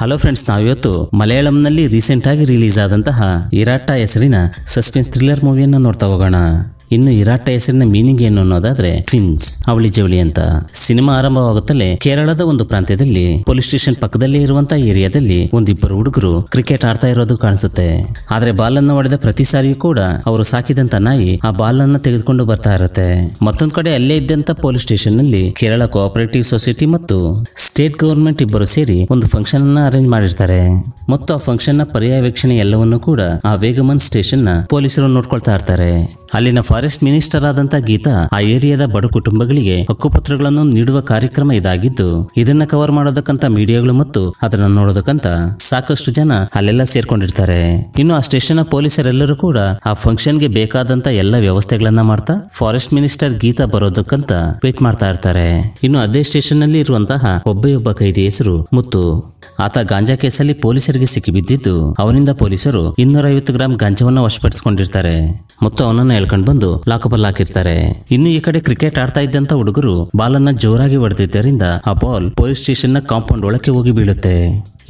hello friends ನಾವಿವತ್ತು ಮಲಯಾಳಂನಲ್ಲಿ recent ಆಗಿ release ಆದಂತಹ ಇರಾಟ ಹೆಸರಿನ ಸಸ್ಪೆನ್ಸ್ ಥ್ರಿಲ್ಲರ್ ಮೂವಿಯನ್ನು ನೋಡ್ತಾ ಹೋಗೋಣ ಇನ್ನು ಇರಾಟ ಹೆಸರಿನ ಮೀನಿಂಗ್ ಏನು ಅನ್ನೋದಾದ್ರೆ ಟ್ವಿನ್ಸ್ ಅವಳಿ ಜವಳಿ ಅಂತ ಸಿನಿಮಾ ಆರಂಭವಾಗುತ್ತಲೇ ಕೇರಳದ ಒಂದು ಪ್ರಾಂತ್ಯದಲ್ಲಿ ಪೊಲೀಸ್ ಸ್ಟೇಷನ್ ಪಕ್ಕದಲ್ಲೇ ಇರುವಂತಹ ಏರಿಯಾದಲ್ಲಿ ಒಂದಿಬ್ಬರು ಹುಡುಗರು ಕ್ರಿಕೆಟ್ ಆಡ್ತಾ ಇರೋದು ಕಾಣಿಸುತ್ತೆ ಆದರೆ ಬಾಲನ್ನು ಹೊಡೆದ ಪ್ರತಿ ಸಾರಿಯೂ ಕೂಡ ಅವರು ಸಾಕಿದಂತ ನಾಯಿ ಆ ಬಾಲ್ ಅನ್ನು ತೆಗೆದುಕೊಂಡು ಬರ್ತಾ ಇರುತ್ತೆ ಮತ್ತೊಂದು ಕಡೆ ಅಲ್ಲೇ ಇದ್ದಂತ ಪೊಲೀಸ್ ಸ್ಟೇಷನ್ ನಲ್ಲಿ ಕೇರಳ ಕೋಆಪರೇಟಿವ್ ಸೊಸೈಟಿ ಮತ್ತು ಸ್ಟೇಟ್ ಗವರ್ಮೆಂಟ್ ಇಬ್ಬರು ಸೇರಿ ಒಂದು ಫಂಕ್ಷನ್ ಅನ್ನ ಅರೇಂಜ್ ಮಾಡಿರ್ತಾರೆ ಮತ್ತು ಆ ಫಂಕ್ಷನ್ ನ ಪರ್ಯಾಯ ವೀಕ್ಷಣೆ ಕೂಡ ಆ ವೇಗಮನ್ ಸ್ಟೇಷನ್ ನ ಪೊಲೀಸರು ನೋಡ್ಕೊಳ್ತಾ ಇರ್ತಾರೆ ಅಲ್ಲಿನ ಫಾರೆಸ್ಟ್ ಮಿನಿಸ್ಟರ್ ಆದಂತಹ ಗೀತಾ ಆ ಏರಿಯಾದ ಬಡ ಕುಟುಂಬಗಳಿಗೆ ಹಕ್ಕುಪತ್ರಗಳನ್ನು ನೀಡುವ ಕಾರ್ಯಕ್ರಮ ಇದಾಗಿದ್ದು ಇದನ್ನ ಕವರ್ ಮಾಡೋದಕ್ಕಂತ ಮೀಡಿಯಾಗಳು ಮತ್ತು ಅದನ್ನ ನೋಡೋದಕ್ಕಂತ ಸಾಕಷ್ಟು ಜನ ಅಲ್ಲೆಲ್ಲ ಸೇರ್ಕೊಂಡಿರ್ತಾರೆ ಇನ್ನು ಆ ಸ್ಟೇಷನ್ ಪೊಲೀಸರೆಲ್ಲರೂ ಕೂಡ ಆ ಫಂಕ್ಷನ್ ಗೆ ಬೇಕಾದಂತ ಎಲ್ಲ ವ್ಯವಸ್ಥೆಗಳನ್ನ ಮಾಡ್ತಾ ಫಾರೆಸ್ಟ್ ಮಿನಿಸ್ಟರ್ ಗೀತಾ ಬರೋದಕ್ಕಂತ ವೇಟ್ ಮಾಡ್ತಾ ಇರ್ತಾರೆ ಇನ್ನು ಅದೇ ಸ್ಟೇಷನ್ ನಲ್ಲಿ ಇರುವಂತಹ ಒಬ್ಬೆಯೊಬ್ಬ ಕೈದಿ ಹೆಸರು ಮುತ್ತು ಆತ ಗಾಂಜಾ ಕೇಸಲ್ಲಿ ಪೊಲೀಸರಿಗೆ ಸಿಕ್ಕಿಬಿದ್ದಿದ್ದು ಅವನಿಂದ ಪೊಲೀಸರು ಇನ್ನೂರ ಐವತ್ತು ಗ್ರಾಂ ಗಾಂಜಾವನ್ನ ವಶಪಡಿಸಿಕೊಂಡಿರ್ತಾರೆ ಮತ್ತು ಅವನನ್ನು ಮೇಲ್ಕೊಂಡು ಬಂದು ಲಾಕಬಲ್ ಹಾಕಿರ್ತಾರೆ ಇನ್ನು ಈ ಕಡೆ ಕ್ರಿಕೆಟ್ ಆಡ್ತಾ ಇದ್ದಂತ ಹುಡುಗರು ಬಾಲನ್ನ ಜೋರಾಗಿ ಹೊಡೆದಿದ್ದರಿಂದ ಆ ಬಾಲ್ ಪೊಲೀಸ್ ಸ್ಟೇಷನ್ ನ ಕಾಂಪೌಂಡ್ ಒಳಕ್ಕೆ ಹೋಗಿ ಬೀಳುತ್ತೆ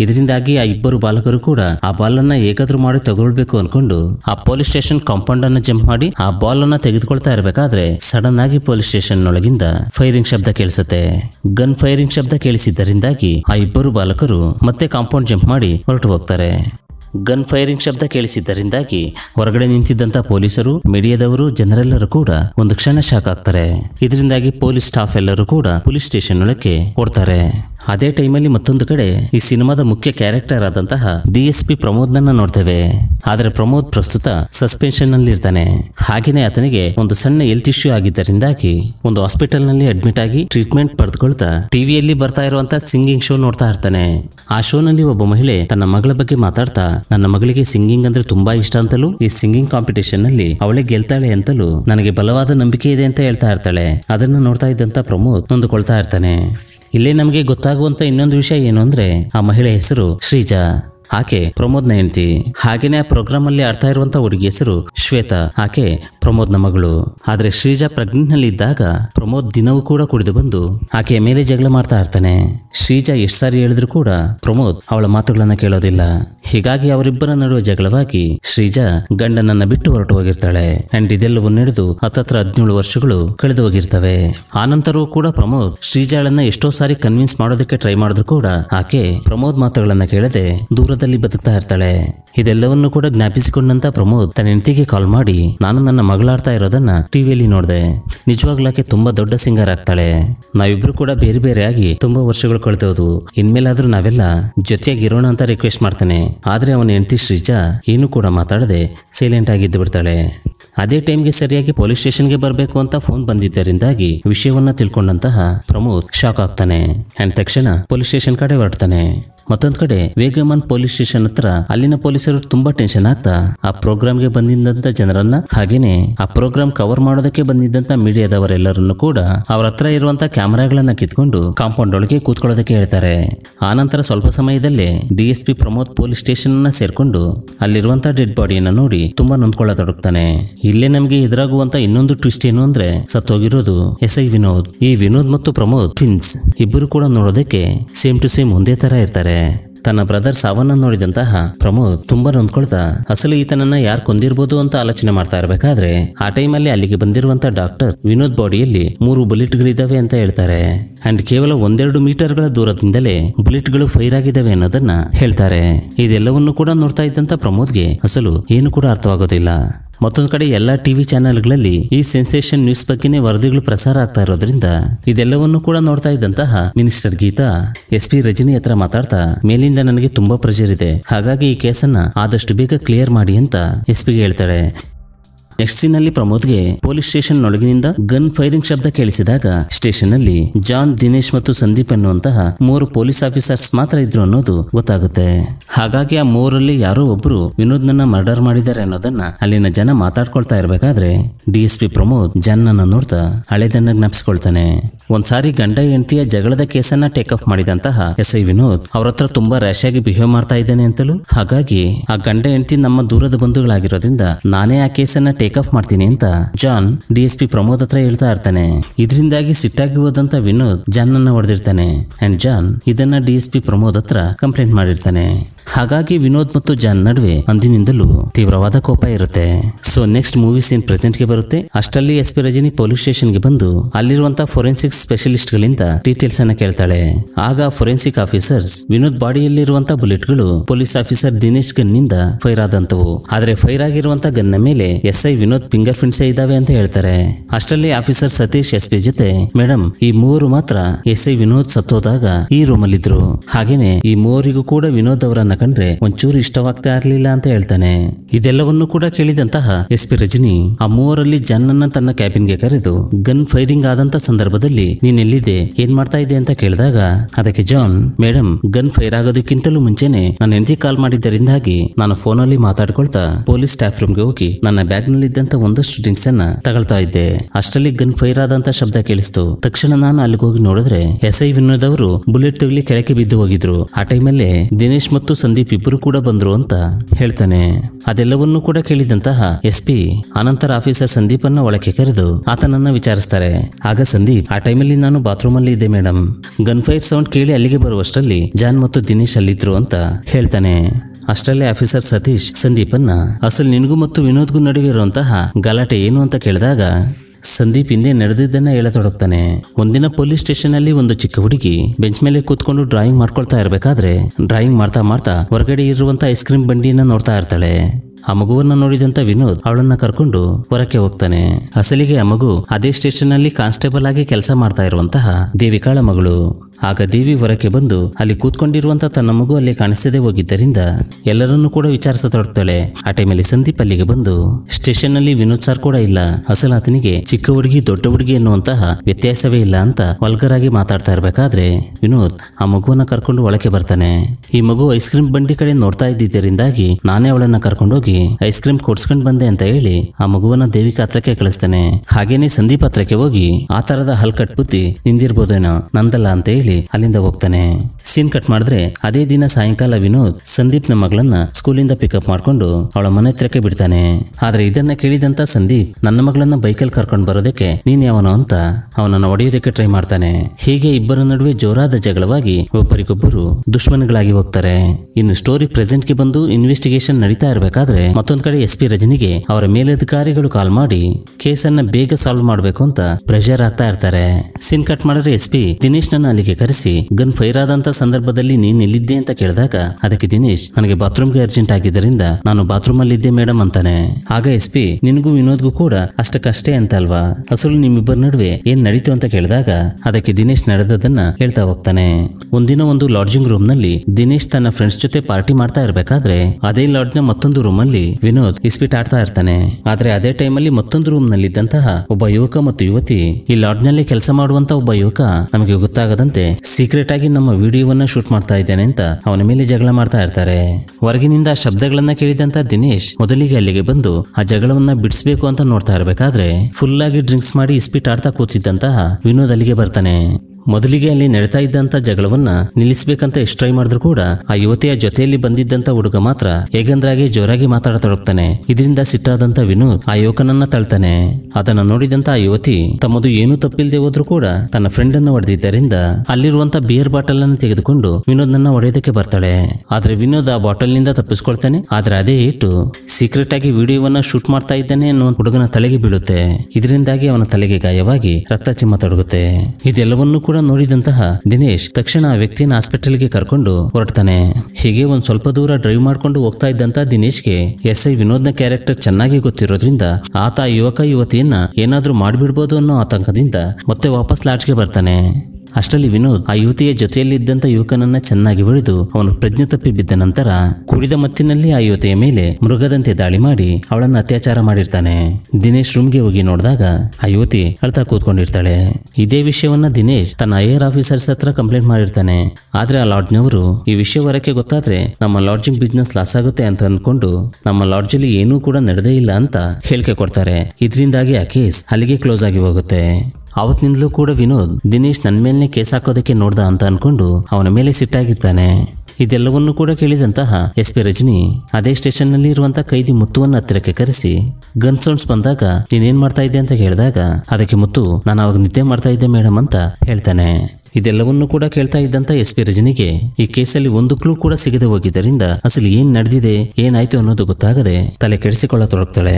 ಇದರಿಂದಾಗಿ ಆ ಇಬ್ಬರು ಬಾಲಕರು ಕೂಡ ಆ ಬಾಲ್ ಅನ್ನ ಹೇಗಾದ್ರೂ ಮಾಡಿ ತಗೊಳ್ಬೇಕು ಅನ್ಕೊಂಡು ಆ ಪೊಲೀಸ್ ಸ್ಟೇಷನ್ ಕಾಂಪೌಂಡ್ ಅನ್ನ ಜಂಪ್ ಮಾಡಿ ಆ ಬಾಲ್ ಅನ್ನ ತೆಗೆದುಕೊಳ್ತಾ ಇರಬೇಕಾದ್ರೆ ಸಡನ್ ಆಗಿ ಪೊಲೀಸ್ ಸ್ಟೇಷನ್ ಒಳಗಿಂದ ಫೈರಿಂಗ್ ಶಬ್ದ ಕೇಳಿಸುತ್ತೆ ಗನ್ ಫೈರಿಂಗ್ ಶಬ್ದ ಕೇಳಿಸಿದ್ದರಿಂದಾಗಿ ಆ ಇಬ್ಬರು ಬಾಲಕರು ಮತ್ತೆ ಕಾಂಪೌಂಡ್ ಜಂಪ್ ಮಾಡಿ ಹೊರಟು ಹೋಗ್ತಾರೆ ಗನ್ ಫೈರಿಂಗ್ ಶಬ್ದ ಕೇಳಿಸಿದ್ದರಿಂದಾಗಿ ಹೊರಗಡೆ ನಿಂತಿದ್ದಂಥ ಪೊಲೀಸರು ಮೀಡಿಯಾದವರು ಜನರೆಲ್ಲರೂ ಕೂಡ ಒಂದು ಕ್ಷಣ ಶಾಕ್ ಆಗ್ತಾರೆ ಇದರಿಂದಾಗಿ ಪೊಲೀಸ್ ಸ್ಟಾಫ್ ಎಲ್ಲರೂ ಕೂಡ ಪೊಲೀಸ್ ಸ್ಟೇಷನ್ ಒಳಕ್ಕೆ ಕೊಡ್ತಾರೆ ಅದೇ ಟೈಮಲ್ಲಿ ಮತ್ತೊಂದು ಕಡೆ ಈ ಸಿನಿಮಾದ ಮುಖ್ಯ ಕ್ಯಾರೆಕ್ಟರ್ ಆದಂತಹ ಡಿ ಎಸ್ ಪಿ ಪ್ರಮೋದ್ನನ್ನ ನೋಡ್ತೇವೆ ಆದರೆ ಪ್ರಮೋದ್ ಪ್ರಸ್ತುತ ಸಸ್ಪೆನ್ಷನ್ ನಲ್ಲಿ ಇರ್ತಾನೆ ಹಾಗೇನೆ ಆತನಿಗೆ ಒಂದು ಸಣ್ಣ ಹೆಲ್ತ್ ಇಶ್ಯೂ ಆಗಿದ್ದರಿಂದಾಗಿ ಒಂದು ಹಾಸ್ಪಿಟಲ್ ನಲ್ಲಿ ಅಡ್ಮಿಟ್ ಆಗಿ ಟ್ರೀಟ್ಮೆಂಟ್ ಪಡೆದುಕೊಳ್ತಾ ಟಿವಿಯಲ್ಲಿ ಬರ್ತಾ ಇರುವಂತಹ ಸಿಂಗಿಂಗ್ ಶೋ ನೋಡ್ತಾ ಇರ್ತಾನೆ ಆ ಶೋನಲ್ಲಿ ಒಬ್ಬ ಮಹಿಳೆ ತನ್ನ ಮಗಳ ಬಗ್ಗೆ ಮಾತಾಡ್ತಾ ನನ್ನ ಮಗಳಿಗೆ ಸಿಂಗಿಂಗ್ ಅಂದ್ರೆ ತುಂಬಾ ಇಷ್ಟ ಅಂತಲೂ ಈ ಸಿಂಗಿಂಗ್ ಕಾಂಪಿಟೇಷನ್ ನಲ್ಲಿ ಅವಳೇ ಗೆಲ್ತಾಳೆ ಅಂತಲೂ ನನಗೆ ಬಲವಾದ ನಂಬಿಕೆ ಇದೆ ಅಂತ ಹೇಳ್ತಾ ಇರ್ತಾಳೆ ಅದನ್ನ ನೋಡ್ತಾ ಇದ್ದಂತ ಪ್ರಮೋದ್ ನೊಂದುಕೊಳ್ತಾ ಇರ್ತಾನೆ ಇಲ್ಲಿ ನಮಗೆ ಗೊತ್ತಾಗುವಂತ ಇನ್ನೊಂದು ವಿಷಯ ಏನು ಅಂದ್ರೆ ಆ ಮಹಿಳೆ ಹೆಸರು ಶ್ರೀಜಾ ಆಕೆ ಪ್ರಮೋದ್ ನಯಂತಿ ಹಾಗೇನೆ ಆ ಪ್ರೋಗ್ರಾಮ್ ಅಲ್ಲಿ ಆಡ್ತಾ ಇರುವಂತ ಹುಡುಗಿ ಹೆಸರು ಶ್ವೇತಾ ಆಕೆ ಪ್ರಮೋದ್ ನ ಮಗಳು ಆದರೆ ಶ್ರೀಜಾ ಇದ್ದಾಗ ಪ್ರಮೋದ್ ದಿನವೂ ಕೂಡ ಕುಡಿದು ಬಂದು ಆಕೆಯ ಮೇಲೆ ಜಗಳ ಮಾಡ್ತಾ ಇರ್ತಾನೆ ಶ್ರೀಜಾ ಎಷ್ಟು ಸಾರಿ ಹೇಳಿದ್ರು ಕೂಡ ಪ್ರಮೋದ್ ಅವಳ ಮಾತುಗಳನ್ನ ಕೇಳೋದಿಲ್ಲ ಹೀಗಾಗಿ ಅವರಿಬ್ಬರ ನಡುವೆ ಜಗಳವಾಗಿ ಶ್ರೀಜಾ ಗಂಡನನ್ನ ಬಿಟ್ಟು ಹೊರಟು ಹೋಗಿರ್ತಾಳೆ ಅಂಡ್ ಇದೆಲ್ಲವೂ ನಡೆದು ಹತ್ತತ್ರ ಹದಿನೇಳು ವರ್ಷಗಳು ಕಳೆದು ಹೋಗಿರ್ತವೆ ಆನಂತರವೂ ಕೂಡ ಪ್ರಮೋದ್ ಶ್ರೀಜಾಳನ್ನ ಎಷ್ಟೋ ಸಾರಿ ಕನ್ವಿನ್ಸ್ ಮಾಡೋದಕ್ಕೆ ಟ್ರೈ ಮಾಡಿದ್ರು ಕೂಡ ಆಕೆ ಪ್ರಮೋದ್ ಮಾತುಗಳನ್ನ ಕೇಳದೆ ದೂರದಲ್ಲಿ ಬದುಕ್ತಾ ಇರ್ತಾಳೆ ಇದೆಲ್ಲವನ್ನೂ ಕೂಡ ಜ್ಞಾಪಿಸಿಕೊಂಡಂತ ಪ್ರಮೋದ್ ತನ್ನ ಹೆಂಡತಿಗೆ ಕಾಲ್ ಮಾಡಿ ನಾನು ನನ್ನ ಮಗಳಾಡ್ತಾ ಇರೋದನ್ನ ಟಿವಿಯಲ್ಲಿ ನೋಡಿದೆ ನಿಜವಾಗ್ಲಾಕೆ ತುಂಬಾ ದೊಡ್ಡ ಸಿಂಗರ್ ಆಗ್ತಾಳೆ ನಾವಿಬ್ರು ಕೂಡ ಬೇರೆ ಬೇರೆ ಆಗಿ ತುಂಬಾ ವರ್ಷಗಳು ಕಳೆದೋದು ಇನ್ಮೇಲಾದ್ರೂ ನಾವೆಲ್ಲ ಜೊತೆಯಾಗಿರೋಣ ಅಂತ ರಿಕ್ವೆಸ್ಟ್ ಮಾಡ್ತಾನೆ ಆದ್ರೆ ಅವನ ಹೆಂಡತಿ ಶ್ರೀಜಾ ಏನು ಕೂಡ ಮಾತಾಡದೆ ಸೈಲೆಂಟ್ ಆಗಿದ್ದು ಬಿಡ್ತಾಳೆ ಅದೇ ಟೈಮ್ಗೆ ಸರಿಯಾಗಿ ಪೊಲೀಸ್ ಸ್ಟೇಷನ್ಗೆ ಬರಬೇಕು ಅಂತ ಫೋನ್ ಬಂದಿದ್ದರಿಂದಾಗಿ ವಿಷಯವನ್ನ ತಿಳ್ಕೊಂಡಂತಹ ಪ್ರಮೋದ್ ಶಾಕ್ ಆಗ್ತಾನೆ ಅಂಡ್ ತಕ್ಷಣ ಪೊಲೀಸ್ ಸ್ಟೇಷನ್ ಕಡೆ ಹೊರಡ್ತಾನೆ ಮತ್ತೊಂದ್ ಕಡೆ ವೇಗಮನ್ ಪೊಲೀಸ್ ಸ್ಟೇಷನ್ ಹತ್ರ ಅಲ್ಲಿನ ಪೊಲೀಸರು ತುಂಬಾ ಟೆನ್ಷನ್ ಆಗ್ತಾ ಆ ಪ್ರೋಗ್ರಾಮ್ ಗೆ ಬಂದಿದ್ದಂತ ಜನರನ್ನ ಹಾಗೇನೆ ಆ ಪ್ರೋಗ್ರಾಮ್ ಕವರ್ ಮಾಡೋದಕ್ಕೆ ಬಂದಿದ್ದಂತ ಮೀಡಿಯಾದವರೆಲ್ಲರನ್ನು ಕೂಡ ಅವರ ಹತ್ರ ಇರುವಂತ ಕ್ಯಾಮೆರಾಗಳನ್ನ ಕಿತ್ಕೊಂಡು ಕಾಂಪೌಂಡ್ ಒಳಗೆ ಕೂತ್ಕೊಳ್ಳೋದಕ್ಕೆ ಹೇಳ್ತಾರೆ ಆನಂತರ ಸ್ವಲ್ಪ ಸಮಯದಲ್ಲೇ ಡಿಎಸ್ಪಿ ಪ್ರಮೋದ್ ಪೊಲೀಸ್ ಸ್ಟೇಷನ್ ನ ಸೇರ್ಕೊಂಡು ಅಲ್ಲಿರುವಂತಹ ಡೆಡ್ ಬಾಡಿಯನ್ನ ನೋಡಿ ತುಂಬಾ ನೊಂದ್ಕೊಳ್ಳತೊಡಗ್ತಾನೆ ಇಲ್ಲೇ ನಮಗೆ ಎದುರಾಗುವಂತ ಇನ್ನೊಂದು ಟ್ವಿಸ್ಟ್ ಏನು ಅಂದ್ರೆ ಸತ್ತೋಗಿರೋದು ಎಸ್ ಐ ವಿನೋದ್ ಈ ವಿನೋದ್ ಮತ್ತು ಪ್ರಮೋದ್ ಫಿನ್ಸ್ ಇಬ್ಬರು ಕೂಡ ನೋಡೋದಕ್ಕೆ ಸೇಮ್ ಟು ಸೇಮ್ ಒಂದೇ ತರ ಇರ್ತಾರೆ ತನ್ನ ಬ್ರದರ್ ಸಾವನ್ನ ನೋಡಿದಂತಹ ಪ್ರಮೋದ್ ತುಂಬಾ ನೊಂದ್ಕೊಳ್ತಾ ಅಸಲು ಈತನನ್ನ ಯಾರು ಕೊಂದಿರ್ಬೋದು ಅಂತ ಆಲೋಚನೆ ಮಾಡ್ತಾ ಇರಬೇಕಾದ್ರೆ ಆ ಟೈಮಲ್ಲಿ ಅಲ್ಲಿಗೆ ಬಂದಿರುವಂತಹ ಡಾಕ್ಟರ್ ವಿನೋದ್ ಬಾಡಿಯಲ್ಲಿ ಮೂರು ಬುಲೆಟ್ಗಳಿದ್ದಾವೆ ಅಂತ ಹೇಳ್ತಾರೆ ಅಂಡ್ ಕೇವಲ ಒಂದೆರಡು ಮೀಟರ್ಗಳ ದೂರದಿಂದಲೇ ಬುಲೆಟ್ಗಳು ಫೈರ್ ಆಗಿದ್ದಾವೆ ಅನ್ನೋದನ್ನ ಹೇಳ್ತಾರೆ ಇದೆಲ್ಲವನ್ನು ಕೂಡ ನೋಡ್ತಾ ಇದ್ದಂತ ಪ್ರಮೋದ್ಗೆ ಅಸಲು ಏನು ಕೂಡ ಅರ್ಥವಾಗೋದಿಲ್ಲ ಮತ್ತೊಂದು ಕಡೆ ಎಲ್ಲಾ ಟಿವಿ ಚಾನೆಲ್ಗಳಲ್ಲಿ ಈ ಸೆನ್ಸೇಷನ್ ನ್ಯೂಸ್ ಬಗ್ಗೆನೇ ವರದಿಗಳು ಪ್ರಸಾರ ಆಗ್ತಾ ಇರೋದ್ರಿಂದ ಇದೆಲ್ಲವನ್ನೂ ಕೂಡ ನೋಡ್ತಾ ಇದ್ದಂತಹ minister Geeta S P Rajani ಹತ್ರ ಮಾತಾಡ್ತಾ ಮೇಲಿಂದ ನನಗೆ ತುಂಬಾ ಪ್ರೆಷರ್ ಇದೆ ಹಾಗಾಗಿ ಈ ಕೇಸನ್ನ ಆದಷ್ಟು ಬೇಗ ಕ್ಲಿಯರ್ ಮಾಡಿ ಅಂತ ಎಸ್ ಪಿಗೆ ಹೇಳ್ತಾಳೆ ನೆಕ್ಸ್ಟ್ ಸೀನ್ ನಲ್ಲಿ ಪ್ರಮೋದ್ಗೆ ಪೊಲೀಸ್ ಸ್ಟೇಷನ್ ಒಳಗಿನಿಂದ ಗನ್ ಫೈರಿಂಗ್ ಶಬ್ದ ಕೇಳಿಸಿದಾಗ ಸ್ಟೇಷನ್ ನಲ್ಲಿ ಜಾನ್ ದಿನೇಶ್ ಮತ್ತು ಸಂದೀಪ್ ಅನ್ನುವಂತಹ ಮೂರು ಪೊಲೀಸ್ ಆಫೀಸರ್ಸ್ ಮಾತ್ರ ಇದ್ರು ಅನ್ನೋದು ಗೊತ್ತಾಗುತ್ತೆ ಹಾಗಾಗಿ ಆ ಮೂರಲ್ಲಿ ಯಾರೋ ಒಬ್ರು ವಿನೋದ್ ನನ್ನ ಮರ್ಡರ್ ಮಾಡಿದ್ದಾರೆ ಅನ್ನೋದನ್ನ ಅಲ್ಲಿನ ಜನ ಮಾತಾಡ್ಕೊಳ್ತಾ ಇರಬೇಕಾದ್ರೆ ಡಿಎಸ್ಪಿ ಪ್ರಮೋದ್ ಅನ್ನ ನೋಡ್ತಾ ಹಳೆದನ್ನ ಜ್ಞಾಪಿಸಿಕೊಳ್ತಾನೆ ಒಂದ್ಸಾರಿ ಗಂಡ ಹೆಂಡತಿಯ ಜಗಳದ ಕೇಸನ್ನ ಟೇಕ್ ಆಫ್ ಮಾಡಿದಂತಹ ಎಸ್ ಐ ವಿನೋದ್ ಅವ್ರ ಹತ್ರ ತುಂಬಾ ರ್ಯಾಶ್ ಆಗಿ ಬಿಹೇವ್ ಮಾಡ್ತಾ ಇದ್ದಾನೆ ಅಂತಲೂ ಹಾಗಾಗಿ ಆ ಗಂಡ ಹೆಂಡತಿ ನಮ್ಮ ದೂರದ ಬಂಧುಗಳಾಗಿರೋದ್ರಿಂದ ನಾನೇ ಆ ಕೇಸನ್ನ ಟೇಕ್ ಟೇಕಫ್ ಮಾಡ್ತೀನಿ ಅಂತ ಜಾನ್ ಡಿಎಸ್ಪಿ ಪ್ರಮೋದ್ ಹತ್ರ ಹೇಳ್ತಾ ಇರ್ತಾನೆ ಇದರಿಂದಾಗಿ ಸಿಟ್ಟಾಗಿ ಹೋದಂತ ವಿನೋದ್ ಜಾನ್ ಅನ್ನ ಹೊಡೆದಿರ್ತಾನೆ ಅಂಡ್ ಜಾನ್ ಇದನ್ನ ಡಿಎಸ್ಪಿ ಪ್ರಮೋದ್ ಹತ್ರ ಕಂಪ್ಲೇಂಟ್ ಮಾಡಿರ್ತಾನೆ ಹಾಗಾಗಿ ವಿನೋದ್ ಮತ್ತು ಜಾನ್ ನಡುವೆ ಅಂದಿನಿಂದಲೂ ತೀವ್ರವಾದ ಕೋಪ ಇರುತ್ತೆ so next movie scene present ಗೆ ಬರುತ್ತೆ ಅಷ್ಟಲ್ಲಿ S P Rajani police station ಗೆ ಬಂದು ಅಲ್ಲಿರುವಂತಹ ಫೋರೆನ್ಸಿಕ್ ಸ್ಪೆಷಲಿಸ್ಟ್ ಗಳಿಂದ ಡೀಟೇಲ್ಸ್ ಅನ್ನ ಕೇಳ್ತಾಳೆ ಆಗ ಫೋರೆನ್ಸಿಕ್ ಆಫೀಸರ್ಸ್ ವಿನೋದ್ ಬಾಡಿಯಲ್ಲಿರುವಂತಹ ಬುಲೆಟ್ ಗಳು ಪೊಲೀಸ್ ಆಫೀಸರ್ ದಿನೇಶ್ ಗನ್ ನಿಂದ ಫೈರ್ ಆದಂತವು ಆದ್ರೆ ಫೈರ್ ಆಗಿರುವಂತಹ ಗನ್ನ ಮೇಲೆ S I Vinod fingerprints ಇದಾವೆ ಅಂತ ಹೇಳ್ತಾರೆ ಅಷ್ಟಲ್ಲಿ ಆಫೀಸರ್ ಸತೀಶ್ ಎಸ್ ಪಿ ಜೊತೆ ಮೇಡಮ್ ಈ ಮೂವರು ಮಾತ್ರ ಎಸ್ ಐ ವಿನೋದ್ ಸತ್ತೋದಾಗ ಈ ರೂಮ್ ಅಲ್ಲಿದ್ರು ಹಾಗೇನೆ ಈ ಮೂವರಿಗೂ ಕೂಡ ವಿನೋದ್ ಅವರ ಒಂಚೂರು ಇಷ್ಟವಾಗ್ತಾ ಇರಲಿಲ್ಲ ಅಂತ ಹೇಳ್ತಾನೆ ಇದೆಲ್ಲವನ್ನು ಕೂಡ ಕೇಳಿದಂತಹ ಎಸ್ ಪಿ ರಜನಿ ಆ ಮೂವರಲ್ಲಿ ಜನ್ನನ್ನ ತನ್ನ ಕ್ಯಾಬಿನ್ಗೆ ಕರೆದು ಗನ್ ಫೈರಿಂಗ್ ಆದಂತ ಸಂದರ್ಭದಲ್ಲಿ ನೀನ್ ಎಲ್ಲಿದೆ ಏನ್ ಮಾಡ್ತಾ ಇದೆ ಅಂತ ಕೇಳಿದಾಗ ಅದಕ್ಕೆ ಜಾನ್ ಮೇಡಮ್ ಗನ್ ಫೈರ್ ಆಗೋದಕ್ಕಿಂತಲೂ ಮುಂಚೆನೆ ನಾನು ಹೆಂಡತಿ ಕಾಲ್ ಮಾಡಿದ್ದರಿಂದಾಗಿ ನಾನು ಫೋನ್ ಅಲ್ಲಿ ಮಾತಾಡ್ಕೊಳ್ತಾ ಪೊಲೀಸ್ ಸ್ಟಾಫ್ ರೂಮ್ಗೆ ಹೋಗಿ ನನ್ನ ಬ್ಯಾಗ್ ನಲ್ಲಿ ಇದ್ದಂತ ಒಂದಷ್ಟು ಡ್ರಿಂಕ್ಸ್ ಅನ್ನ ತಗೊಳ್ತಾ ಇದ್ದೆ ಅಷ್ಟರಲ್ಲಿ ಗನ್ ಫೈರ್ ಆದಂತ ಶಬ್ದ ಕೇಳಿಸ್ತು ತಕ್ಷಣ ನಾನು ಅಲ್ಲಿಗೆ ಹೋಗಿ ನೋಡಿದ್ರೆ ಎಸ್ ಐ ವಿನೋದ್ ಅವರು ಬುಲೆಟ್ ತಗಲಿ ಕೆಳಕ್ಕೆ ಬಿದ್ದು ಹೋಗಿದ್ರು ಆ ಟೈಮಲ್ಲೇ ದಿನೇಶ್ ಮತ್ತು ಸಂದೀಪ್ ಇಬ್ಬರು ಕೂಡ ಬಂದ್ರು ಅಂತ ಹೇಳ್ತಾನೆ ಅದೆಲ್ಲವನ್ನೂ ಕೂಡ ಕೇಳಿದಂತಹ ಎಸ್ ಪಿ ಅನಂತರ ಆಫೀಸರ್ ಸಂದೀಪನ್ನ ಒಳಕ್ಕೆ ಕರೆದು ಆತನನ್ನ ವಿಚಾರಿಸ್ತಾರೆ ಆಗ ಸಂದೀಪ್ ಆ ಟೈಮಲ್ಲಿ ನಾನು ಬಾತ್ರೂಮ್ ಅಲ್ಲಿ ಇದೆ ಮೇಡಮ್ ಗನ್ ಫೈರ್ ಸೌಂಡ್ ಕೇಳಿ ಅಲ್ಲಿಗೆ ಬರುವಷ್ಟರಲ್ಲಿ ಜಾನ್ ಮತ್ತು ದಿನೇಶ್ ಅಲ್ಲಿದ್ರು ಅಂತ ಹೇಳ್ತಾನೆ ಅಷ್ಟರಲ್ಲೇ ಆಫೀಸರ್ ಸತೀಶ್ ಸಂದೀಪನ್ನ ಅಸಲ್ ನಿನಗೂ ಮತ್ತು ವಿನೋದ್ಗೂ ನಡುವೆ ಇರುವಂತಹ ಗಲಾಟೆ ಏನು ಅಂತ ಕೇಳಿದಾಗ ಸಂದೀಪ್ ಹಿಂದೆ ನಡೆದಿದ್ದನ್ನ ಹೇಳತೊಡಗ್ತಾನೆ ಒಂದಿನ ಪೊಲೀಸ್ ಸ್ಟೇಷನ್ ಅಲ್ಲಿ ಒಂದು ಚಿಕ್ಕ ಹುಡುಗಿ ಬೆಂಚ್ ಮೇಲೆ ಕೂತ್ಕೊಂಡು ಡ್ರಾಯಿಂಗ್ ಮಾಡ್ಕೊಳ್ತಾ ಇರಬೇಕಾದ್ರೆ ಡ್ರಾಯಿಂಗ್ ಮಾಡ್ತಾ ಮಾಡ್ತಾ ಹೊರಗಡೆ ಇರುವಂತ ಐಸ್ ಕ್ರೀಮ್ ಬಂಡಿಯನ್ನ ನೋಡ್ತಾ ಇರ್ತಾಳೆ ಆ ಮಗುವನ್ನ ನೋಡಿದಂತ ವಿನೋದ್ ಅವಳನ್ನ ಕರ್ಕೊಂಡು ಹೊರಕ್ಕೆ ಹೋಗ್ತಾನೆ ಅಸಲಿಗೆ ಆ ಮಗು ಅದೇ ಸ್ಟೇಷನ್ ಅಲ್ಲಿ ಕಾನ್ಸ್ಟೇಬಲ್ ಆಗಿ ಕೆಲಸ ಮಾಡ್ತಾ ಇರುವಂತಹ ದೇವಿಕಾಳ ಮಗಳು ಆಗ ದೇವಿ ಹೊರಕ್ಕೆ ಬಂದು ಅಲ್ಲಿ ಕೂತ್ಕೊಂಡಿರುವಂತ ತನ್ನ ಮಗು ಅಲ್ಲಿ ಕಾಣಿಸದೇ ಹೋಗಿದ್ದರಿಂದ ಎಲ್ಲರನ್ನೂ ಕೂಡ ವಿಚಾರಿಸತೊಡಗ್ತಾಳೆ ಆ ಟೈಮಲ್ಲಿ ಸಂದೀಪ್ ಅಲ್ಲಿಗೆ ಬಂದು ಸ್ಟೇಷನ್ ಅಲ್ಲಿ ವಿನೋದ್ ಸರ್ ಕೂಡ ಇಲ್ಲ ಅಸಲಾತನಿಗೆ ಚಿಕ್ಕ ಹುಡುಗಿ ದೊಡ್ಡ ಹುಡುಗಿ ಎನ್ನುವಂತಹ ವ್ಯತ್ಯಾಸವೇ ಇಲ್ಲ ಅಂತ ವಲ್ಗರಾಗಿ ಮಾತಾಡ್ತಾ ಇರಬೇಕಾದ್ರೆ ವಿನೋದ್ ಆ ಮಗುವನ್ನ ಕರ್ಕೊಂಡು ಒಳಕ್ಕೆ ಬರ್ತಾನೆ ಈ ಮಗು ಐಸ್ ಕ್ರೀಮ್ ಬಂಡಿ ಕಡೆ ನೋಡ್ತಾ ಇದ್ದಿದ್ದರಿಂದಾಗಿ ನಾನೇ ಅವಳನ್ನ ಕರ್ಕೊಂಡೋಗಿ ಐಸ್ ಕ್ರೀಮ್ ಕೊಡ್ಸ್ಕೊಂಡ್ ಬಂದೆ ಅಂತ ಹೇಳಿ ಆ ಮಗುವನ್ನ ದೇವಿ ಹತ್ರಕ್ಕೆ ಕಳಿಸ್ತಾನೆ ಹಾಗೇನೆ ಸಂದೀಪ್ ಹತ್ರಕ್ಕೆ ಹೋಗಿ ಆ ತರದ ಹಲ್ಕಟ್ ಬುದ್ಧಿ ನಿಂದಿರ್ಬೋದೇನೋ ನಂದಲ್ಲ ಅಂತ ಹೇಳಿ ಅಲ್ಲಿಂದ ಹೋಗ್ತಾನೆ ಸೀನ್ ಕಟ್ ಮಾಡಿದ್ರೆ ಅದೇ ದಿನ ಸಾಯಂಕಾಲ ವಿನೋದ್ ಸಂದೀಪ್ನ ಮಗಳನ್ನ ಸ್ಕೂಲಿಂದ ಪಿಕಪ್ ಮಾಡ್ಕೊಂಡು ಅವಳ ಮನೆ ಹತ್ರಕ್ಕೆ ಬಿಡ್ತಾನೆ ಆದ್ರೆ ಇದನ್ನ ಕೇಳಿದಂತ ಸಂದೀಪ್ ನನ್ನ ಮಗಳನ್ನ ಬೈಕಲ್ಲಿ ಕರ್ಕೊಂಡು ಬರೋದಕ್ಕೆ ನೀನ್ ಯಾವನೋ ಅಂತ ಅವನನ್ನ ಒಡೆಯೋದಕ್ಕೆ ಟ್ರೈ ಮಾಡ್ತಾನೆ ಹೀಗೆ ಇಬ್ಬರ ನಡುವೆ ಜೋರಾದ ಜಗಳವಾಗಿ ಒಬ್ಬರಿಗೊಬ್ಬರು ದುಶ್ಮನಗಳಾಗಿ ಹೋಗ್ತಾರೆ ಇನ್ನು ಸ್ಟೋರಿ ಪ್ರೆಸೆಂಟ್ ಗೆ ಬಂದು ಇನ್ವೆಸ್ಟಿಗೇಷನ್ ನಡೀತಾ ಇರಬೇಕಾದ್ರೆ ಮತ್ತೊಂದ್ ಕಡೆ ಎಸ್ ಪಿ ರಜನಿಗೆ ಅವರ ಮೇಲಧಿಕಾರಿಗಳು ಕಾಲ್ ಮಾಡಿ ಕೇಸನ್ನ ಬೇಗ ಸಾಲ್ವ್ ಮಾಡಬೇಕು ಅಂತ ಪ್ರೆಷರ್ ಆಗ್ತಾ ಇರ್ತಾರೆ ಸೀನ್ ಕಟ್ ಮಾಡಿದ್ರೆ ಎಸ್ಪಿ ಪಿ ದಿನೇಶ್ ನನ್ನ ಅಲ್ಲಿಗೆ ಕರೆಸಿ ಗನ್ ಫೈರ್ ಆದಂತ ಸಂದರ್ಭದಲ್ಲಿ ಸಂದರ್ಭದಲ್ಲಿ ನೀನೆಲ್ಲಿದ್ದೆ ಅಂತ ಕೇಳಿದಾಗ ಅದಕ್ಕೆ ದಿನೇಶ್ ನನಗೆ ಬಾತ್ರೂಮ್ಗೆ ಅರ್ಜೆಂಟ್ ಆಗಿದ್ದರಿಂದ ನಾನು ಬಾತ್ರೂಮ್ ಅಲ್ಲಿ ಇದ್ದೆ ಮೇಡಮ್ ಅಂತಾನೆ ಆಗ ಎಸ್ ಪಿ ನಿನಗೂ ವಿನೋದ್ಗೂ ಕೂಡ ಅಷ್ಟಕ್ಕಷ್ಟೇ ಅಂತ ಅಲ್ವಾ ಅಸಲು ನಿಮ್ಮಿಬ್ಬರ ನಡುವೆ ಏನ್ ನಡೀತು ಅಂತ ಕೇಳಿದಾಗ ಅದಕ್ಕೆ ದಿನೇಶ್ ನಡೆದದನ್ನ ಹೇಳ್ತಾ ಹೋಗ್ತಾನೆ ಒಂದಿನ ಒಂದು ಲಾಡ್ಜಿಂಗ್ ರೂಮ್ ನಲ್ಲಿ ದಿನೇಶ್ ತನ್ನ ಫ್ರೆಂಡ್ಸ್ ಜೊತೆ ಪಾರ್ಟಿ ಮಾಡ್ತಾ ಇರಬೇಕಾದ್ರೆ ಅದೇ ಲಾಡ್ಜ್ ನ ಮತ್ತೊಂದು ರೂಮ್ ಅಲ್ಲಿ ವಿನೋದ್ ಇಸ್ಪಿಟ್ ಆಡ್ತಾ ಇರ್ತಾನೆ ಆದ್ರೆ ಅದೇ ಟೈಮ್ ಅಲ್ಲಿ ಮತ್ತೊಂದು ರೂಮ್ ನಲ್ಲಿದ್ದಂತಹ ಒಬ್ಬ ಯುವಕ ಮತ್ತು ಯುವತಿ ಈ ಲಾಡ್ಜ್ ನಲ್ಲಿ ಕೆಲಸ ಮಾಡುವಂತ ಒಬ್ಬ ಯುವಕ ನಮಗೆ ಗೊತ್ತಾಗದಂತೆ ಸೀಕ್ರೆಟ್ ಆಗಿ ನಮ್ಮ ವಿಡಿಯೋ ಶೂಟ್ ಮಾಡ್ತಾ ಇದ್ದೇನೆ ಅಂತ ಅವನ ಮೇಲೆ ಜಗಳ ಮಾಡ್ತಾ ಇರ್ತಾರೆ ಹೊರಗಿನಿಂದ ಶಬ್ದಗಳನ್ನ ಕೇಳಿದಂತ ದಿನೇಶ್ ಮೊದಲಿಗೆ ಅಲ್ಲಿಗೆ ಬಂದು ಆ ಜಗಳವನ್ನ ಬಿಡಿಸ್ಬೇಕು ಅಂತ ನೋಡ್ತಾ ಇರಬೇಕಾದ್ರೆ ಫುಲ್ ಆಗಿ ಡ್ರಿಂಕ್ಸ್ ಮಾಡಿ ಇಸ್ಪಿಟ್ ಆಡ್ತಾ ಕೂತಿದ್ದಂತಹ ವಿನೋದ್ ಅಲ್ಲಿಗೆ ಬರ್ತಾನೆ ಮೊದಲಿಗೆ ಅಲ್ಲಿ ನಡೀತಾ ಇದ್ದಂತ ಜಗಳವನ್ನ ನಿಲ್ಲಿಸಬೇಕಂತ ಎಷ್ಟು ಟ್ರೈ ಮಾಡಿದ್ರು ಕೂಡ ಆ ಯುವತಿಯ ಜೊತೆಯಲ್ಲಿ ಬಂದಿದ್ದಂತ ಹುಡುಗ ಮಾತ್ರ ಹೇಗಂದ್ರಾಗೆ ಜೋರಾಗಿ ಮಾತಾಡತೊಡಗ್ತಾನೆ ಇದರಿಂದ ಸಿಟ್ಟಾದಂತ ವಿನೋದ್ ಆ ಯುವಕನನ್ನ ತಳ್ತಾನೆ ಅದನ್ನ ನೋಡಿದಂತ ಆ ಯುವತಿ ತಮ್ಮದು ಏನೂ ತಪ್ಪಿಲ್ಲದೆ ಹೋದ್ರು ಕೂಡ ತನ್ನ ಫ್ರೆಂಡ್ ಅನ್ನು ಹೊಡೆದಿದ್ದರಿಂದ ಅಲ್ಲಿರುವಂತ ಬಿಯರ್ ಬಾಟಲ್ ಅನ್ನು ತೆಗೆದುಕೊಂಡು ವಿನೋದ್ ನನ್ನ ಹೊಡೆಯೋದಕ್ಕೆ ಬರ್ತಾಳೆ ಆದ್ರೆ ವಿನೋದ್ ಆ ಬಾಟಲ್ ನಿಂದ ತಪ್ಪಿಸ್ಕೊಳ್ತಾನೆ ಆದ್ರೆ ಅದೇ ಇಟ್ಟು ಸೀಕ್ರೆಟ್ ಆಗಿ ವಿಡಿಯೋವನ್ನ ಶೂಟ್ ಮಾಡ್ತಾ ಇದ್ದಾನೆ ಅನ್ನೋ ಹುಡುಗನ ತಲೆಗೆ ಬೀಳುತ್ತೆ ಇದರಿಂದಾಗಿ ಅವನ ತಲೆಗೆ ಗಾಯವಾಗಿ ರಕ್ತ ಚಿಮ್ಮ ತೊಡಗುತ್ತೆ ಇದೆಲ್ಲವನ್ನೂ ಕೂಡ ನೋಡಿದಂತಹ ದಿನೇಶ್ ತಕ್ಷಣ ಆ ವ್ಯಕ್ತಿಯನ್ನು ಹಾಸ್ಪಿಟಲ್ಗೆ ಕರ್ಕೊಂಡು ಹೊರಡ್ತಾನೆ ಹೀಗೆ ಒಂದ್ ಸ್ವಲ್ಪ ದೂರ ಡ್ರೈವ್ ಮಾಡ್ಕೊಂಡು ಹೋಗ್ತಾ ಇದ್ದಂತ ದಿನೇಶ್ಗೆ ಎಸ್ ಐ ನ ಕ್ಯಾರೆಕ್ಟರ್ ಚೆನ್ನಾಗಿ ಗೊತ್ತಿರೋದ್ರಿಂದ ಆತ ಯುವಕ ಯುವತಿಯನ್ನ ಏನಾದ್ರೂ ಮಾಡ್ಬಿಡ್ಬೋದು ಅನ್ನೋ ಆತಂಕದಿಂದ ಮತ್ತೆ ವಾಪಸ್ ಲಾಡ್ಜ್ಗೆ ಬರ್ತಾನೆ ಅಷ್ಟರಲ್ಲಿ ವಿನೋದ್ ಆ ಯುವತಿಯ ಜೊತೆಯಲ್ಲಿದ್ದಂಥ ಯುವಕನನ್ನ ಚೆನ್ನಾಗಿ ಉಳಿದು ಅವನು ಪ್ರಜ್ಞೆ ತಪ್ಪಿ ಬಿದ್ದ ನಂತರ ಕುಡಿದ ಮತ್ತಿನಲ್ಲಿ ಆ ಯುವತಿಯ ಮೇಲೆ ಮೃಗದಂತೆ ದಾಳಿ ಮಾಡಿ ಅವಳನ್ನ ಅತ್ಯಾಚಾರ ಮಾಡಿರ್ತಾನೆ ದಿನೇಶ್ ರೂಮ್ಗೆ ಹೋಗಿ ನೋಡಿದಾಗ ಆ ಯುವತಿ ಅಳ್ತಾ ಕೂತ್ಕೊಂಡಿರ್ತಾಳೆ ಇದೇ ವಿಷಯವನ್ನ ದಿನೇಶ್ ತನ್ನ ಏರ್ ಆಫೀಸರ್ಸ್ ಹತ್ರ ಕಂಪ್ಲೇಂಟ್ ಮಾಡಿರ್ತಾನೆ ಆದ್ರೆ ಆ ಲಾಡ್ಜ್ನವರು ಈ ವಿಷಯ ಹೊರಕ್ಕೆ ಗೊತ್ತಾದ್ರೆ ನಮ್ಮ ಲಾಡ್ಜಿಂಗ್ ಬಿಸ್ನೆಸ್ ಲಾಸ್ ಆಗುತ್ತೆ ಅಂತ ಅಂದ್ಕೊಂಡು ನಮ್ಮ ಲಾಡ್ಜ್ ಅಲ್ಲಿ ಏನೂ ಕೂಡ ನಡೆದೇ ಇಲ್ಲ ಅಂತ ಹೇಳಿಕೆ ಕೊಡ್ತಾರೆ ಇದರಿಂದಾಗಿ ಆ ಕೇಸ್ ಅಲ್ಲಿಗೆ ಕ್ಲೋಸ್ ಆಗಿ ಹೋಗುತ್ತೆ ಅವತ್ತಿನಿಂದಲೂ ಕೂಡ ವಿನೋದ್ ದಿನೇಶ್ ನನ್ನ ಮೇಲೆ ಕೇಸ್ ಹಾಕೋದಕ್ಕೆ ನೋಡ್ದ ಅಂತ ಅನ್ಕೊಂಡು ಅವನ ಮೇಲೆ ಸಿಟ್ಟಾಗಿರ್ತಾನೆ ಇದೆಲ್ಲವನ್ನೂ ಕೂಡ ಕೇಳಿದಂತಹ ಎಸ್ ಪಿ ರಜನಿ ಅದೇ ಸ್ಟೇಷನ್ ನಲ್ಲಿ ಇರುವಂತಹ ಕೈದಿ ಮುತ್ತುವನ್ನು ಹತ್ತಿರಕ್ಕೆ ಕರೆಸಿ ಗನ್ ಸೌಂಡ್ಸ್ ಬಂದಾಗ ನೀನೇನ್ ಮಾಡ್ತಾ ಇದ್ದೆ ಅಂತ ಕೇಳಿದಾಗ ಅದಕ್ಕೆ ಮುತ್ತು ನಾನು ಅವಾಗ ನಿದ್ದೆ ಮಾಡ್ತಾ ಇದ್ದೆ ಮೇಡಮ್ ಅಂತ ಹೇಳ್ತಾನೆ ಇದೆಲ್ಲವನ್ನೂ ಕೂಡ ಕೇಳ್ತಾ ಇದ್ದಂತ ಎಸ್ ಪಿ ರಜನಿಗೆ ಈ ಕೇಸಲ್ಲಿ ಒಂದು ಕ್ಲೂ ಕೂಡ ಸಿಗದೆ ಹೋಗಿದ್ದರಿಂದ ಅಸಲು ಏನ್ ನಡೆದಿದೆ ಏನಾಯ್ತು ಅನ್ನೋದು ಗೊತ್ತಾಗದೆ ತಲೆ ಕೆಡಿಸಿಕೊಳ್ಳತೊಡಗ್ತಾಳೆ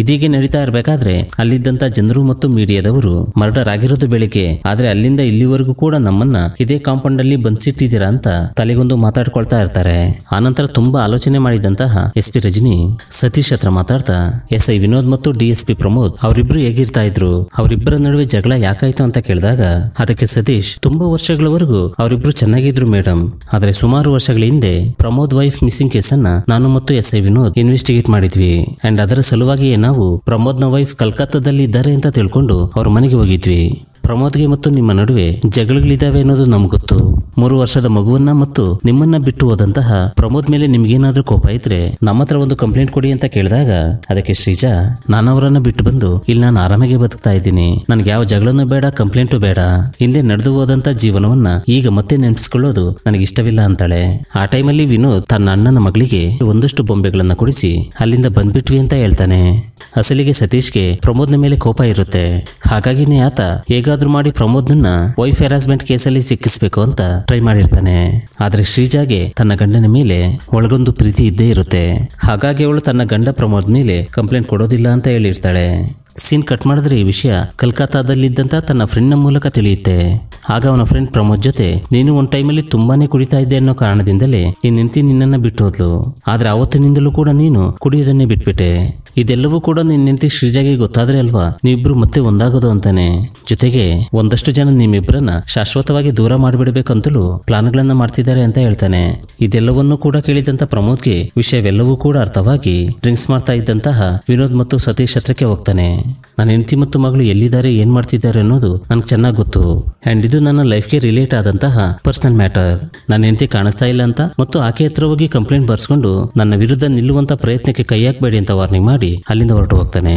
ಇದೀಗೆ ನಡೀತಾ ಇರಬೇಕಾದ್ರೆ ಅಲ್ಲಿದ್ದಂತ ಜನರು ಮತ್ತು ಮೀಡಿಯಾದವರು ಮರ್ಡರ್ ಆಗಿರೋದು ಬೆಳಿಗ್ಗೆ ಆದ್ರೆ ಅಲ್ಲಿಂದ ಇಲ್ಲಿವರೆಗೂ ಕೂಡ ನಮ್ಮನ್ನ ಇದೇ ಕಾಂಪೌಂಡ್ ಅಲ್ಲಿ ಬಂದ್ಸಿಟ್ಟಿದ್ದೀರಾ ಅಂತ ತಲೆಗೊಂದು ಮಾತಾಡ್ಕೊಳ್ತಾ ಇರ್ತಾರೆ ಆನಂತರ ತುಂಬಾ ಆಲೋಚನೆ ಮಾಡಿದಂತಹ ಎಸ್ ಪಿ ರಜನಿ ಸತೀಶ್ ಹತ್ರ ಮಾತಾಡ್ತಾ ಎಸ್ ಐ ವಿನೋದ್ ಮತ್ತು ಡಿ ಎಸ್ ಪಿ ಪ್ರಮೋದ್ ಅವರಿಬ್ರು ಹೇಗಿರ್ತಾ ಇದ್ರು ಅವರಿಬ್ಬರ ನಡುವೆ ಜಗಳ ಯಾಕಾಯ್ತು ಅಂತ ಕೇಳಿದಾಗ ಅದಕ್ಕೆ ಸತೀಶ್ ತುಂಬಾ ವರ್ಷಗಳವರೆಗೂ ಅವರಿಬ್ರು ಚೆನ್ನಾಗಿದ್ರು ಮೇಡಮ್ ಆದ್ರೆ ಸುಮಾರು ವರ್ಷಗಳ ಹಿಂದೆ ಪ್ರಮೋದ್ ವೈಫ್ ಮಿಸ್ಸಿಂಗ್ ಕೇಸನ್ನ ನಾನು ಮತ್ತು ಎಸ್ ಐ ವಿನೋದ್ ಇನ್ವೆಸ್ಟಿಗೇಟ್ ಮಾಡಿದ್ವಿ ಅಂಡ್ ಅದರ ಸಲುವಾಗಿ ಏನು ನಾವು ಪ್ರಮೋದ್ನ ವೈಫ್ ಕಲ್ಕತ್ತಾದಲ್ಲಿ ಇದ್ದಾರೆ ಅಂತ ತಿಳ್ಕೊಂಡು ಅವ್ರ ಮನೆಗೆ ಹೋಗಿದ್ವಿ ಪ್ರಮೋದ್ಗೆ ಮತ್ತು ನಿಮ್ಮ ನಡುವೆ ಜಗಳಗಳಿದಾವೆ ಅನ್ನೋದು ನಮ್ಗೆ ಗೊತ್ತು ಮೂರು ವರ್ಷದ ಮಗುವನ್ನ ಮತ್ತು ನಿಮ್ಮನ್ನ ಬಿಟ್ಟು ಹೋದಂತಹ ಪ್ರಮೋದ್ ಮೇಲೆ ನಿಮ್ಗೇನಾದ್ರೂ ಕೋಪ ಇದ್ರೆ ನಮ್ಮ ಹತ್ರ ಒಂದು ಕಂಪ್ಲೇಂಟ್ ಕೊಡಿ ಅಂತ ಕೇಳಿದಾಗ ಅದಕ್ಕೆ ಶ್ರೀಜಾ ನಾನು ಅವರನ್ನ ಬಿಟ್ಟು ಬಂದು ಇಲ್ಲಿ ನಾನು ಆರಾಮಾಗಿ ಬದುಕ್ತಾ ಇದ್ದೀನಿ ನನ್ಗೆ ಯಾವ ಜಗಳನೂ ಬೇಡ ಕಂಪ್ಲೇಂಟು ಬೇಡ ಹಿಂದೆ ನಡೆದು ಹೋದಂತ ಜೀವನವನ್ನ ಈಗ ಮತ್ತೆ ನೆನೆಸ್ಕೊಳ್ಳೋದು ನನಗೆ ಇಷ್ಟವಿಲ್ಲ ಅಂತಾಳೆ ಆ ಟೈಮಲ್ಲಿ ವಿನೋದ್ ತನ್ನ ಅಣ್ಣನ ಮಗಳಿಗೆ ಒಂದಷ್ಟು ಬೊಂಬೆಗಳನ್ನ ಕೊಡಿಸಿ ಅಲ್ಲಿಂದ ಬಂದ್ಬಿಟ್ವಿ ಅಂತ ಹೇಳ್ತಾನೆ ಅಸಲಿಗೆ ಸತೀಶ್ಗೆ ಪ್ರಮೋದ್ನ ಮೇಲೆ ಕೋಪ ಇರುತ್ತೆ ಹಾಗಾಗಿನೇ ಆತ ಹೇಗ ಹೇಗಾದ್ರೂ ಮಾಡಿ ಪ್ರಮೋದ್ನ ವೈಫ್ ಹರಾಸ್ಮೆಂಟ್ ಕೇಸಲ್ಲಿ ಸಿಕ್ಕಿಸ್ಬೇಕು ಅಂತ ಟ್ರೈ ಮಾಡಿರ್ತಾನೆ ಆದ್ರೆ ಶ್ರೀಜಾಗೆ ತನ್ನ ಗಂಡನ ಮೇಲೆ ಒಳಗೊಂದು ಪ್ರೀತಿ ಇದ್ದೇ ಇರುತ್ತೆ ಹಾಗಾಗಿ ಅವಳು ತನ್ನ ಗಂಡ ಪ್ರಮೋದ್ ಮೇಲೆ ಕಂಪ್ಲೇಂಟ್ ಕೊಡೋದಿಲ್ಲ ಅಂತ ಹೇಳಿರ್ತಾಳೆ ಸೀನ್ ಕಟ್ ಮಾಡಿದ್ರೆ ಈ ವಿಷಯ ಕಲ್ಕತ್ತಾದಲ್ಲಿದ್ದಂತ ತನ್ನ ಫ್ರೆಂಡ್ನ ಮೂಲಕ ತಿಳಿಯುತ್ತೆ ಆಗ ಅವನ ಫ್ರೆಂಡ್ ಪ್ರಮೋದ್ ಜೊತೆ ನೀನು ಒಂದು ಟೈಮಲ್ಲಿ ತುಂಬಾನೇ ಕುಡಿತಾ ಇದ್ದೆ ಅನ್ನೋ ಕಾರಣದಿಂದಲೇ ನೀನ್ ನಿಂತಿ ನಿನ್ನನ್ನ ಬಿಟ್ಟು ಹೋದ್ಲು ಆದ್ರೆ ಆವತ್ತಿನಿಂದಲೂ ಕೂಡ ನೀನು ಕುಡಿಯೋದನ್ನೇ ಬಿಟ್ಬಿಟ್ಟೆ ಇದೆಲ್ಲವೂ ಕೂಡ ನಿನ್ನ ಹೆಂಡತಿ ಶ್ರೀಜಾಗೆ ಗೊತ್ತಾದ್ರೆ ಅಲ್ವಾ ನೀವಿಬ್ರು ಮತ್ತೆ ಒಂದಾಗೋದು ಅಂತಾನೆ ಜೊತೆಗೆ ಒಂದಷ್ಟು ಜನ ನಿಮ್ಮಿಬ್ಬರನ್ನ ಶಾಶ್ವತವಾಗಿ ದೂರ ಮಾಡಿಬಿಡ್ಬೇಕಂತಲೂ ಪ್ಲಾನ್ಗಳನ್ನ ಮಾಡ್ತಿದ್ದಾರೆ ಅಂತ ಹೇಳ್ತಾನೆ ಇದೆಲ್ಲವನ್ನೂ ಕೂಡ ಕೇಳಿದಂತ ಪ್ರಮೋದ್ಗೆ ವಿಷಯವೆಲ್ಲವೂ ಕೂಡ ಅರ್ಥವಾಗಿ ಡ್ರಿಂಕ್ಸ್ ಮಾಡ್ತಾ ಇದ್ದಂತಹ ವಿನೋದ್ ಮತ್ತು ಸತೀಶ್ ಹತ್ರಕ್ಕೆ ಹೋಗ್ತಾನೆ ನನ್ನ ಹೆಂಡತಿ ಮತ್ತು ಮಗಳು ಎಲ್ಲಿದ್ದಾರೆ ಏನು ಮಾಡ್ತಿದ್ದಾರೆ ಅನ್ನೋದು ನನಗೆ ಚೆನ್ನಾಗಿ ಗೊತ್ತು ಅಂಡ್ ಇದು ನನ್ನ ಲೈಫ್ಗೆ ರಿಲೇಟ್ ಆದಂತಹ ಪರ್ಸನಲ್ ಮ್ಯಾಟರ್ ನನ್ನ ಹೆಂಡತಿ ಕಾಣಿಸ್ತಾ ಇಲ್ಲ ಅಂತ ಮತ್ತು ಆಕೆ ಹತ್ರ ಹೋಗಿ ಕಂಪ್ಲೇಂಟ್ ಬರ್ಸ್ಕೊಂಡು ನನ್ನ ವಿರುದ್ಧ ನಿಲ್ಲುವಂತ ಪ್ರಯತ್ನಕ್ಕೆ ಕೈ ಹಾಕಬೇಡಿ ಅಂತ ವಾರ್ನಿಂಗ್ ಮಾಡಿ ಅಲ್ಲಿಂದ ಹೊರಟು ಹೋಗ್ತಾನೆ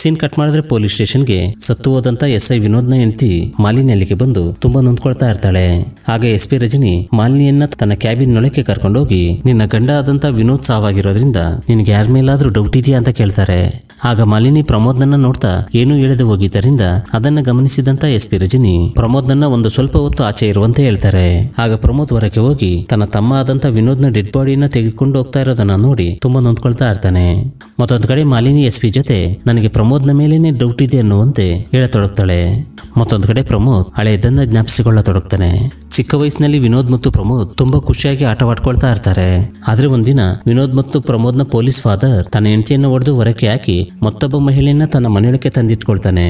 ಸೀನ್ ಕಟ್ ಮಾಡಿದ್ರೆ ಪೊಲೀಸ್ ಸ್ಟೇಷನ್ಗೆ ಸತ್ತು ಹೋದಂತ ಎಸ್ ಐ ವಿನೋದ್ನ ಹೆಂಡತಿ ಮಾಲಿನಿ ಬಂದು ತುಂಬಾ ನೊಂದ್ಕೊಳ್ತಾ ಇರ್ತಾಳೆ ಆಗ ಎಸ್ ಪಿ ರಜನಿ ಮಾಲಿನಿಯನ್ನ ತನ್ನ ಕ್ಯಾಬಿನ್ ನೊಳಕ್ಕೆ ಹೋಗಿ ನಿನ್ನ ಗಂಡ ಆದಂತ ವಿನೋದ್ ಸಾವಾಗಿರೋದ್ರಿಂದ ನಿನ್ಗೆ ಯಾರ ಮೇಲಾದ್ರೂ ಡೌಟ್ ಇದೆಯಾ ಅಂತ ಕೇಳ್ತಾರೆ ಆಗ ಮಾಲಿನಿ ಪ್ರಮೋದ್ನನ್ನ ನೋಡ್ತಾ ಏನೂ ಹೇಳದೆ ಹೋಗಿದ್ದರಿಂದ ಅದನ್ನ ಗಮನಿಸಿದಂತ ಎಸ್ ಪಿ ರಜನಿ ಪ್ರಮೋದ್ನನ್ನ ಒಂದು ಸ್ವಲ್ಪ ಹೊತ್ತು ಆಚೆ ಇರುವಂತೆ ಹೇಳ್ತಾರೆ ಆಗ ಪ್ರಮೋದ್ ಹೊರಕ್ಕೆ ಹೋಗಿ ತನ್ನ ತಮ್ಮ ಆದಂತ ವಿನೋದ್ನ ಡೆಡ್ ಬಾಡಿನ ತೆಗೆದುಕೊಂಡು ಹೋಗ್ತಾ ಇರೋದನ್ನ ನೋಡಿ ತುಂಬಾ ನೊಂದ್ಕೊಳ್ತಾ ಇರ್ತಾನೆ ಮತ್ತೊಂದ್ ಕಡೆ ಮಾಲಿನಿ ಎಸ್ ಪಿ ಜೊತೆ ನನಗೆ ಪ್ರಮೋದ್ನ ಮೇಲೇನೆ ಡೌಟ್ ಇದೆ ಅನ್ನುವಂತೆ ಹೇಳತೊಡಗ್ತಾಳೆ ಮತ್ತೊಂದು ಕಡೆ ಪ್ರಮೋದ್ ಹಳೆಯದನ್ನ ಜ್ಞಾಪಿಸಿಕೊಳ್ಳತೊಡಗ್ತಾನೆ ಚಿಕ್ಕ ವಯಸ್ಸಿನಲ್ಲಿ ವಿನೋದ್ ಮತ್ತು ಪ್ರಮೋದ್ ತುಂಬಾ ಖುಷಿಯಾಗಿ ಆಟವಾಡ್ಕೊಳ್ತಾ ಇರ್ತಾರೆ ಆದ್ರೆ ಒಂದಿನ ವಿನೋದ್ ಮತ್ತು ಪ್ರಮೋದ್ನ ಪೊಲೀಸ್ ಫಾದರ್ ತನ್ನ ಹೆಂಡತಿಯನ್ನು ಹೊಡೆದು ಹೊರಕೆ ಹಾಕಿ ಮತ್ತೊಬ್ಬ ಮಹಿಳೆಯನ್ನ ತನ್ನ ಮನೆಯೊಳಕ್ಕೆ ತಂದಿಟ್ಕೊಳ್ತಾನೆ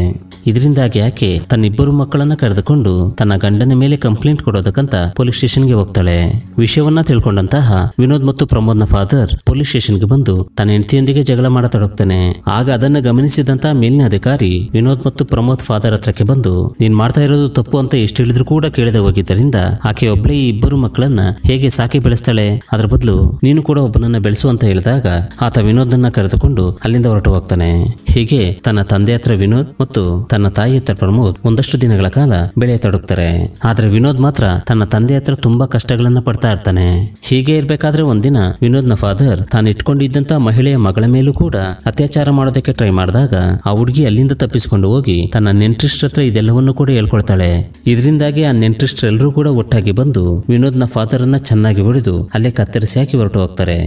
ಇದರಿಂದಾಗಿ ಆಕೆ ತನ್ನಿಬ್ಬರು ಮಕ್ಕಳನ್ನ ಕರೆದುಕೊಂಡು ತನ್ನ ಗಂಡನ ಮೇಲೆ ಕಂಪ್ಲೇಂಟ್ ಕೊಡೋದಕ್ಕಂತ ಪೊಲೀಸ್ ಸ್ಟೇಷನ್ಗೆ ಹೋಗ್ತಾಳೆ ವಿಷಯವನ್ನ ತಿಳ್ಕೊಂಡಂತಹ ವಿನೋದ್ ಮತ್ತು ಪ್ರಮೋದ್ನ ಫಾದರ್ ಪೊಲೀಸ್ ಸ್ಟೇಷನ್ಗೆ ಬಂದು ತನ್ನ ಹೆಂಡತಿಯೊಂದಿಗೆ ಜಗಳ ಮಾಡತೊಡಗ್ತಾನೆ ಆಗ ಅದನ್ನ ಗಮನಿಸಿದಂತಹ ಮೇಲಿನ ಅಧಿಕಾರಿ ವಿನೋದ್ ಮತ್ತು ಪ್ರಮೋದ್ ಫಾದರ್ ಹತ್ರಕ್ಕೆ ಬಂದು ನೀನ್ ಮಾಡ್ತಾ ಇರೋದು ತಪ್ಪು ಅಂತ ಎಷ್ಟು ಹೇಳಿದ್ರು ಕೂಡ ಕೇಳದೆ ಹೋಗಿದ್ದರಿಂದ ಆಕೆ ಒಬ್ಬಳೇ ಈ ಇಬ್ಬರು ಮಕ್ಕಳನ್ನ ಹೇಗೆ ಸಾಕಿ ಬೆಳೆಸ್ತಾಳೆ ಅದರ ಬದಲು ನೀನು ಕೂಡ ಒಬ್ಬನನ್ನ ಬೆಳೆಸು ಅಂತ ಹೇಳಿದಾಗ ಆತ ವಿನೋದ್ನನ್ನ ಕರೆದುಕೊಂಡು ಅಲ್ಲಿಂದ ಹೊರಟು ಹೋಗ್ತಾನೆ ಹೀಗೆ ತನ್ನ ತಂದೆ ಹತ್ರ ವಿನೋದ್ ಮತ್ತು ತನ್ನ ತಾಯಿ ಹತ್ರ ಪ್ರಮೋದ್ ಒಂದಷ್ಟು ದಿನಗಳ ಕಾಲ ಬೆಳೆಯ ತೊಡಗ್ತಾರೆ ಆದ್ರೆ ವಿನೋದ್ ಮಾತ್ರ ತನ್ನ ತಂದೆ ಹತ್ರ ತುಂಬಾ ಕಷ್ಟಗಳನ್ನ ಪಡ್ತಾ ಇರ್ತಾನೆ ಹೀಗೆ ಇರ್ಬೇಕಾದ್ರೆ ಒಂದಿನ ವಿನೋದ್ ನ ಫಾದರ್ ತಾನು ಇಟ್ಕೊಂಡಿದ್ದಂತ ಮಹಿಳೆಯ ಮಗಳ ಮೇಲೂ ಕೂಡ ಅತ್ಯಾಚಾರ ಮಾಡೋದಕ್ಕೆ ಟ್ರೈ ಮಾಡಿದಾಗ ಆ ಹುಡುಗಿ ಅಲ್ಲಿಂದ ತಪ್ಪಿಸಿಕೊಂಡು ಹೋಗಿ ತನ್ನ ನೆಂಟ್ರಿಸ್ಟ್ ಹತ್ರ ಇದೆಲ್ಲವನ್ನು ಕೂಡ ಹೇಳ್ಕೊಳ್ತಾಳೆ ಇದರಿಂದಾಗಿ ಆ ನೆಂಟ್ರಿಸ್ಟ್ ಎಲ್ಲರೂ ಕೂಡ ಒಟ್ಟಾಗಿ ಬಂದು ವಿನೋದ್ ನ ಫಾದರ್ ಅನ್ನ ಚೆನ್ನಾಗಿ ಹೊಡೆದು ಅಲ್ಲೇ ಕತ್ತರಿಸಿ ಹಾಕಿ ಹೊರಟು ಹೋಗ್ತಾರೆ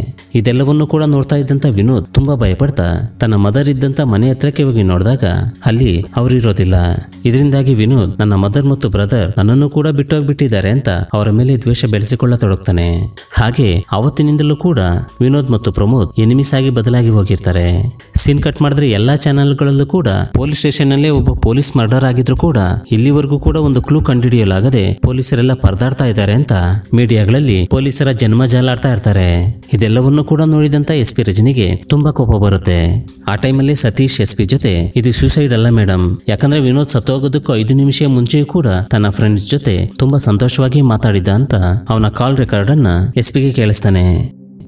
ಇದೆಲ್ಲವನ್ನು ಕೂಡ ನೋಡ್ತಾ ಇದ್ದಂತ ವಿನೋದ್ ತುಂಬಾ ಭಯಪಡ್ತಾ ತನ್ನ ಮದರ್ ಇದ್ದಂತ ಮನೆ ಹತ್ರಕ್ಕೆ ಹೋಗಿ ನೋಡಿದಾಗ ಅಲ್ಲಿ ಅವರು ಇರೋದಿಲ್ಲ ಇದರಿಂದಾಗಿ ವಿನೋದ್ ನನ್ನ ಮದರ್ ಮತ್ತು ಬ್ರದರ್ ನನ್ನನ್ನು ಕೂಡ ಬಿಟ್ಟೋಗ್ಬಿಟ್ಟಿದ್ದಾರೆ ಅಂತ ಅವರ ಮೇಲೆ ದ್ವೇಷ ಬೆಳೆಸಿಕೊಳ್ಳತೊಡಗ್ತಾನೆ ಹಾಗೆ ಅವತ್ತಿನಿಂದಲೂ ಕೂಡ ವಿನೋದ್ ಮತ್ತು ಪ್ರಮೋದ್ ಎನಿಮಿಸ್ ಆಗಿ ಬದಲಾಗಿ ಹೋಗಿರ್ತಾರೆ ಸೀನ್ ಕಟ್ ಮಾಡಿದ್ರೆ ಎಲ್ಲಾ ಚಾನೆಲ್ಗಳಲ್ಲೂ ಕೂಡ ಪೊಲೀಸ್ ಸ್ಟೇಷನ್ ನಲ್ಲಿ ಒಬ್ಬ ಪೊಲೀಸ್ ಮರ್ಡರ್ ಆಗಿದ್ರು ಕೂಡ ಇಲ್ಲಿವರೆಗೂ ಕೂಡ ಒಂದು ಕ್ಲೂ ಹಿಡಿಯಲಾಗದೆ ಪೊಲೀಸರೆಲ್ಲ ಪರದಾಡ್ತಾ ಇದ್ದಾರೆ ಅಂತ ಮೀಡಿಯಾಗಳಲ್ಲಿ ಪೊಲೀಸರ ಜನ್ಮ ಜಾಲಾಡ್ತಾ ಇರ್ತಾರೆ ಇದೆಲ್ಲವನ್ನೂ ಕೂಡ ನೋಡಿದಂತ ಎಸ್ ಪಿ ರಜನಿಗೆ ತುಂಬಾ ಕೋಪ ಬರುತ್ತೆ ಆ ಟೈಮಲ್ಲಿ ಸತೀಶ್ ಎಸ್ ಪಿ ಜೊತೆ ಇದು ಸೂಸೈಡ್ ಅಲ್ಲ ಮೇಡಮ್ ಯಾಕಂದ್ರೆ ವಿನೋದ್ ಸತ್ತೋಗೋದಕ್ಕೂ ಐದು ನಿಮಿಷ ಮುಂಚೆಯೂ ಕೂಡ ತನ್ನ ಫ್ರೆಂಡ್ಸ್ ಜೊತೆ ತುಂಬಾ ಸಂತೋಷವಾಗಿ ಮಾತಾಡಿದ್ದ ಅಂತ ಅವನ ಕಾಲ್ ರೆಕಾರ್ಡ್ ಅನ್ನ ಎಸ್ಪಿಗೆ ಕೇಳಿಸ್ತಾನೆ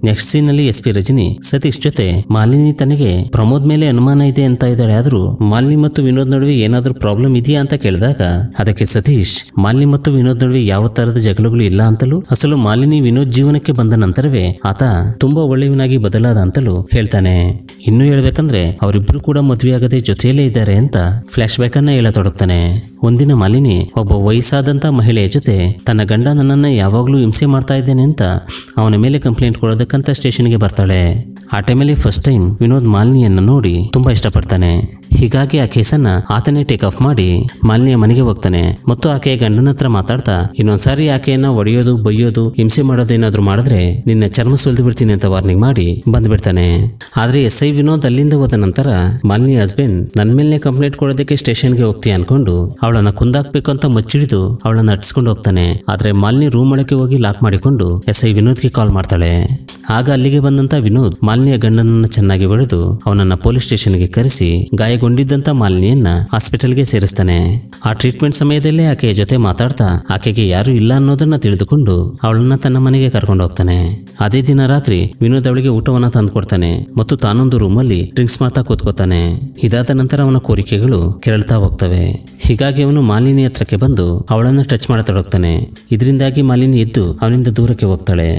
ನೆಕ್ಸ್ಟ್ ಸೀನ್ ಅಲ್ಲಿ ಎಸ್ ಪಿ ರಜನಿ ಸತೀಶ್ ಜೊತೆ ಮಾಲಿನಿ ತನಗೆ ಪ್ರಮೋದ್ ಮೇಲೆ ಅನುಮಾನ ಇದೆ ಅಂತ ಇದ್ದಾಳೆ ಆದರೂ ಮಾಲಿನಿ ಮತ್ತು ವಿನೋದ್ ನಡುವೆ ಏನಾದರೂ ಪ್ರಾಬ್ಲಮ್ ಇದೆಯಾ ಅಂತ ಕೇಳಿದಾಗ ಅದಕ್ಕೆ ಸತೀಶ್ ಮಾಲಿನಿ ಮತ್ತು ವಿನೋದ್ ನಡುವೆ ಯಾವ ತರದ ಜಗಳಗಳು ಇಲ್ಲ ಅಂತಲೂ ಅಸಲು ಮಾಲಿನಿ ವಿನೋದ್ ಜೀವನಕ್ಕೆ ಬಂದ ನಂತರವೇ ಆತ ತುಂಬಾ ಒಳ್ಳೆಯವನಾಗಿ ಬದಲಾದ ಅಂತಲೂ ಹೇಳ್ತಾನೆ ಇನ್ನೂ ಹೇಳ್ಬೇಕಂದ್ರೆ ಅವರಿಬ್ರು ಕೂಡ ಮದುವೆಯಾಗದೆ ಜೊತೆಯಲ್ಲೇ ಇದ್ದಾರೆ ಅಂತ ಫ್ಲಾಶ್ ಬ್ಯಾಕ್ ಅನ್ನ ಹೇಳತೊಡಗ್ತಾನೆ ಒಂದಿನ ಮಾಲಿನಿ ಒಬ್ಬ ವಯಸ್ಸಾದಂತ ಮಹಿಳೆಯ ಜೊತೆ ತನ್ನ ಗಂಡ ನನ್ನನ್ನ ಯಾವಾಗಲೂ ಹಿಂಸೆ ಮಾಡ್ತಾ ಇದ್ದೇನೆ ಅಂತ ಅವನ ಮೇಲೆ ಕಂಪ್ಲೇಂಟ್ ಕೊಡೋದಕ್ಕಂತ ಸ್ಟೇಷನ್ಗೆ ಬರ್ತಾಳೆ ಆ ಟೈಮಲ್ಲಿ ಫಸ್ಟ್ ಟೈಮ್ ವಿನೋದ್ ಮಾಲಿನಿಯನ್ನು ನೋಡಿ ತುಂಬಾ ಇಷ್ಟಪಡ್ತಾನೆ ಹೀಗಾಗಿ ಆ ಕೇಸನ್ನ ಆತನೇ ಟೇಕ್ ಆಫ್ ಮಾಡಿ ಮಾಲಿನಿಯ ಮನೆಗೆ ಹೋಗ್ತಾನೆ ಮತ್ತು ಆಕೆಯ ಗಂಡನ ಹತ್ರ ಮಾತಾಡ್ತಾ ಇನ್ನೊಂದ್ಸಾರಿ ಆಕೆಯನ್ನ ಒಡೆಯೋದು ಬೈಯೋದು ಹಿಂಸೆ ಮಾಡೋದು ಏನಾದ್ರು ಮಾಡಿದ್ರೆ ನಿನ್ನ ಚರ್ಮ ಸುಲಿದು ಬಿಡ್ತೀನಿ ಅಂತ ವಾರ್ನಿಂಗ್ ಮಾಡಿ ಬಂದ್ಬಿಡ್ತಾನೆ ಆದ್ರೆ ಎಸ್ ಐ ವಿನೋದ್ ಅಲ್ಲಿಂದ ಹೋದ ನಂತರ ಮಾಲಿನಿ ಹಸ್ಬೆಂಡ್ ನನ್ನ ಮೇಲೆ ಕಂಪ್ಲೇಂಟ್ ಕೊಡೋದಕ್ಕೆ ಸ್ಟೇಷನ್ಗೆ ಹೋಗ್ತೀಯ ಅನ್ಕೊಂಡು ಅವಳನ್ನ ಕುಂದಾಕ್ಬೇಕು ಅಂತ ಮುಚ್ಚಿಡಿದು ಅವಳನ್ನ ಅಟ್ಸ್ಕೊಂಡು ಹೋಗ್ತಾನೆ ಆದ್ರೆ ಮಾಲಿನಿ ರೂಮ್ ಒಳಗೆ ಹೋಗಿ ಲಾಕ್ ಮಾಡಿಕೊಂಡು ಎಸ್ ಐ ವಿನೋದ್ಗೆ ಕಾಲ್ ಮಾಡ್ತಾಳೆ ಆಗ ಅಲ್ಲಿಗೆ ಬಂದಂತ ವಿನೋದ್ ಮಾಲಿನಿಯ ಗಂಡನನ್ನ ಚೆನ್ನಾಗಿ ಹೊಡೆದು ಅವನನ್ನ ಪೊಲೀಸ್ ಸ್ಟೇಷನ್ಗೆ ಕರೆಸಿ ಗಾಯಗೊಂಡಿದ್ದಂತ ಮಾಲಿನಿಯನ್ನ ಹಾಸ್ಪಿಟಲ್ಗೆ ಸೇರಿಸ್ತಾನೆ ಆ ಟ್ರೀಟ್ಮೆಂಟ್ ಸಮಯದಲ್ಲೇ ಆಕೆಯ ಜೊತೆ ಮಾತಾಡ್ತಾ ಆಕೆಗೆ ಯಾರು ಇಲ್ಲ ಅನ್ನೋದನ್ನ ತಿಳಿದುಕೊಂಡು ಅವಳನ್ನ ತನ್ನ ಮನೆಗೆ ಕರ್ಕೊಂಡು ಹೋಗ್ತಾನೆ ಅದೇ ದಿನ ರಾತ್ರಿ ವಿನೋದ್ ಅವಳಿಗೆ ಊಟವನ್ನ ತಂದುಕೊಡ್ತಾನೆ ಮತ್ತು ತಾನೊಂದು ರೂಮಲ್ಲಿ ಡ್ರಿಂಕ್ಸ್ ಮಾಡ್ತಾ ಕೂತ್ಕೋತಾನೆ ಇದಾದ ನಂತರ ಅವನ ಕೋರಿಕೆಗಳು ಕೆರಳ್ತಾ ಹೋಗ್ತವೆ ಹೀಗಾಗಿ ಅವನು ಮಾಲಿನಿ ಹತ್ರಕ್ಕೆ ಬಂದು ಅವಳನ್ನ ಟಚ್ ಮಾಡತೊಡಗ್ತಾನೆ ಇದರಿಂದಾಗಿ ಮಾಲಿನಿ ಎದ್ದು ಅವನಿಂದ ದೂರಕ್ಕೆ ಹೋಗ್ತಾಳೆ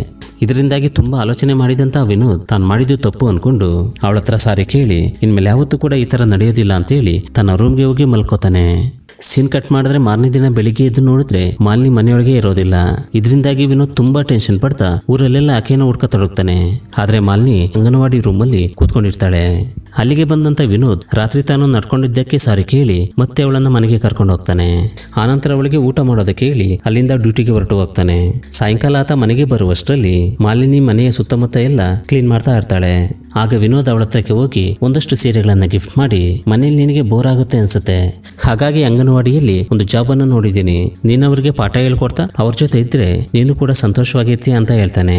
ಇದರಿಂದಾಗಿ ತುಂಬಾ ಆಲೋಚನೆ ಮಾಡಿದಂತ ವಿನೋದ್ ತಾನು ಮಾಡಿದ್ದು ತಪ್ಪು ಅನ್ಕೊಂಡು ಅವಳ ಹತ್ರ ಸಾರಿ ಕೇಳಿ ಇನ್ಮೇಲೆ ಯಾವತ್ತೂ ಕೂಡ ಈ ತರ ನಡೆಯೋದಿಲ್ಲ ಅಂತೇಳಿ ತನ್ನ ರೂಮ್ಗೆ ಹೋಗಿ ಮಲ್ಕೋತಾನೆ ಸೀನ್ ಕಟ್ ಮಾಡಿದ್ರೆ ಮಾರನೇ ದಿನ ಬೆಳಿಗ್ಗೆ ಎದ್ದು ನೋಡಿದ್ರೆ ಮಾಲಿನಿ ಮನೆಯೊಳಗೆ ಇರೋದಿಲ್ಲ ಇದರಿಂದಾಗಿ ವಿನೋದ್ ತುಂಬಾ ಟೆನ್ಷನ್ ಪಡ್ತಾ ಊರಲ್ಲೆಲ್ಲ ಆಕೆಯನ್ನು ಹುಡ್ಕ ತೊಡಗ್ತಾನೆ ಆದ್ರೆ ಮಾಲಿನಿ ಅಂಗನವಾಡಿ ರೂಮಲ್ಲಿ ಕೂತ್ಕೊಂಡಿರ್ತಾಳೆ ಅಲ್ಲಿಗೆ ಬಂದಂತ ವಿನೋದ್ ರಾತ್ರಿ ತಾನು ನಡ್ಕೊಂಡಿದ್ದಕ್ಕೆ ಸಾರಿ ಕೇಳಿ ಮತ್ತೆ ಅವಳನ್ನ ಮನೆಗೆ ಕರ್ಕೊಂಡು ಹೋಗ್ತಾನೆ ಆನಂತರ ಅವಳಿಗೆ ಊಟ ಮಾಡೋದಕ್ಕೆ ಹೇಳಿ ಅಲ್ಲಿಂದ ಡ್ಯೂಟಿಗೆ ಹೊರಟು ಹೋಗ್ತಾನೆ ಸಾಯಂಕಾಲ ಆತ ಮನೆಗೆ ಬರುವಷ್ಟರಲ್ಲಿ ಮಾಲಿನಿ ಮನೆಯ ಸುತ್ತಮುತ್ತ ಎಲ್ಲ ಕ್ಲೀನ್ ಮಾಡ್ತಾ ಇರ್ತಾಳೆ ಆಗ ವಿನೋದ್ ಅವಳ ಹತ್ರಕ್ಕೆ ಹೋಗಿ ಒಂದಷ್ಟು ಸೀರೆಗಳನ್ನ ಗಿಫ್ಟ್ ಮಾಡಿ ಮನೆಯಲ್ಲಿ ನಿನಗೆ ಬೋರ್ ಆಗುತ್ತೆ ಅನ್ಸುತ್ತೆ ಹಾಗಾಗಿ ಅಂಗನವಾಡಿಯಲ್ಲಿ ಒಂದು ಜಾಬ್ ಅನ್ನು ನೋಡಿದ್ದೀನಿ ಅವರಿಗೆ ಪಾಠ ಹೇಳ್ಕೊಡ್ತಾ ಅವ್ರ ಜೊತೆ ಇದ್ರೆ ನೀನು ಕೂಡ ಸಂತೋಷವಾಗಿರ್ತೀಯ ಅಂತ ಹೇಳ್ತಾನೆ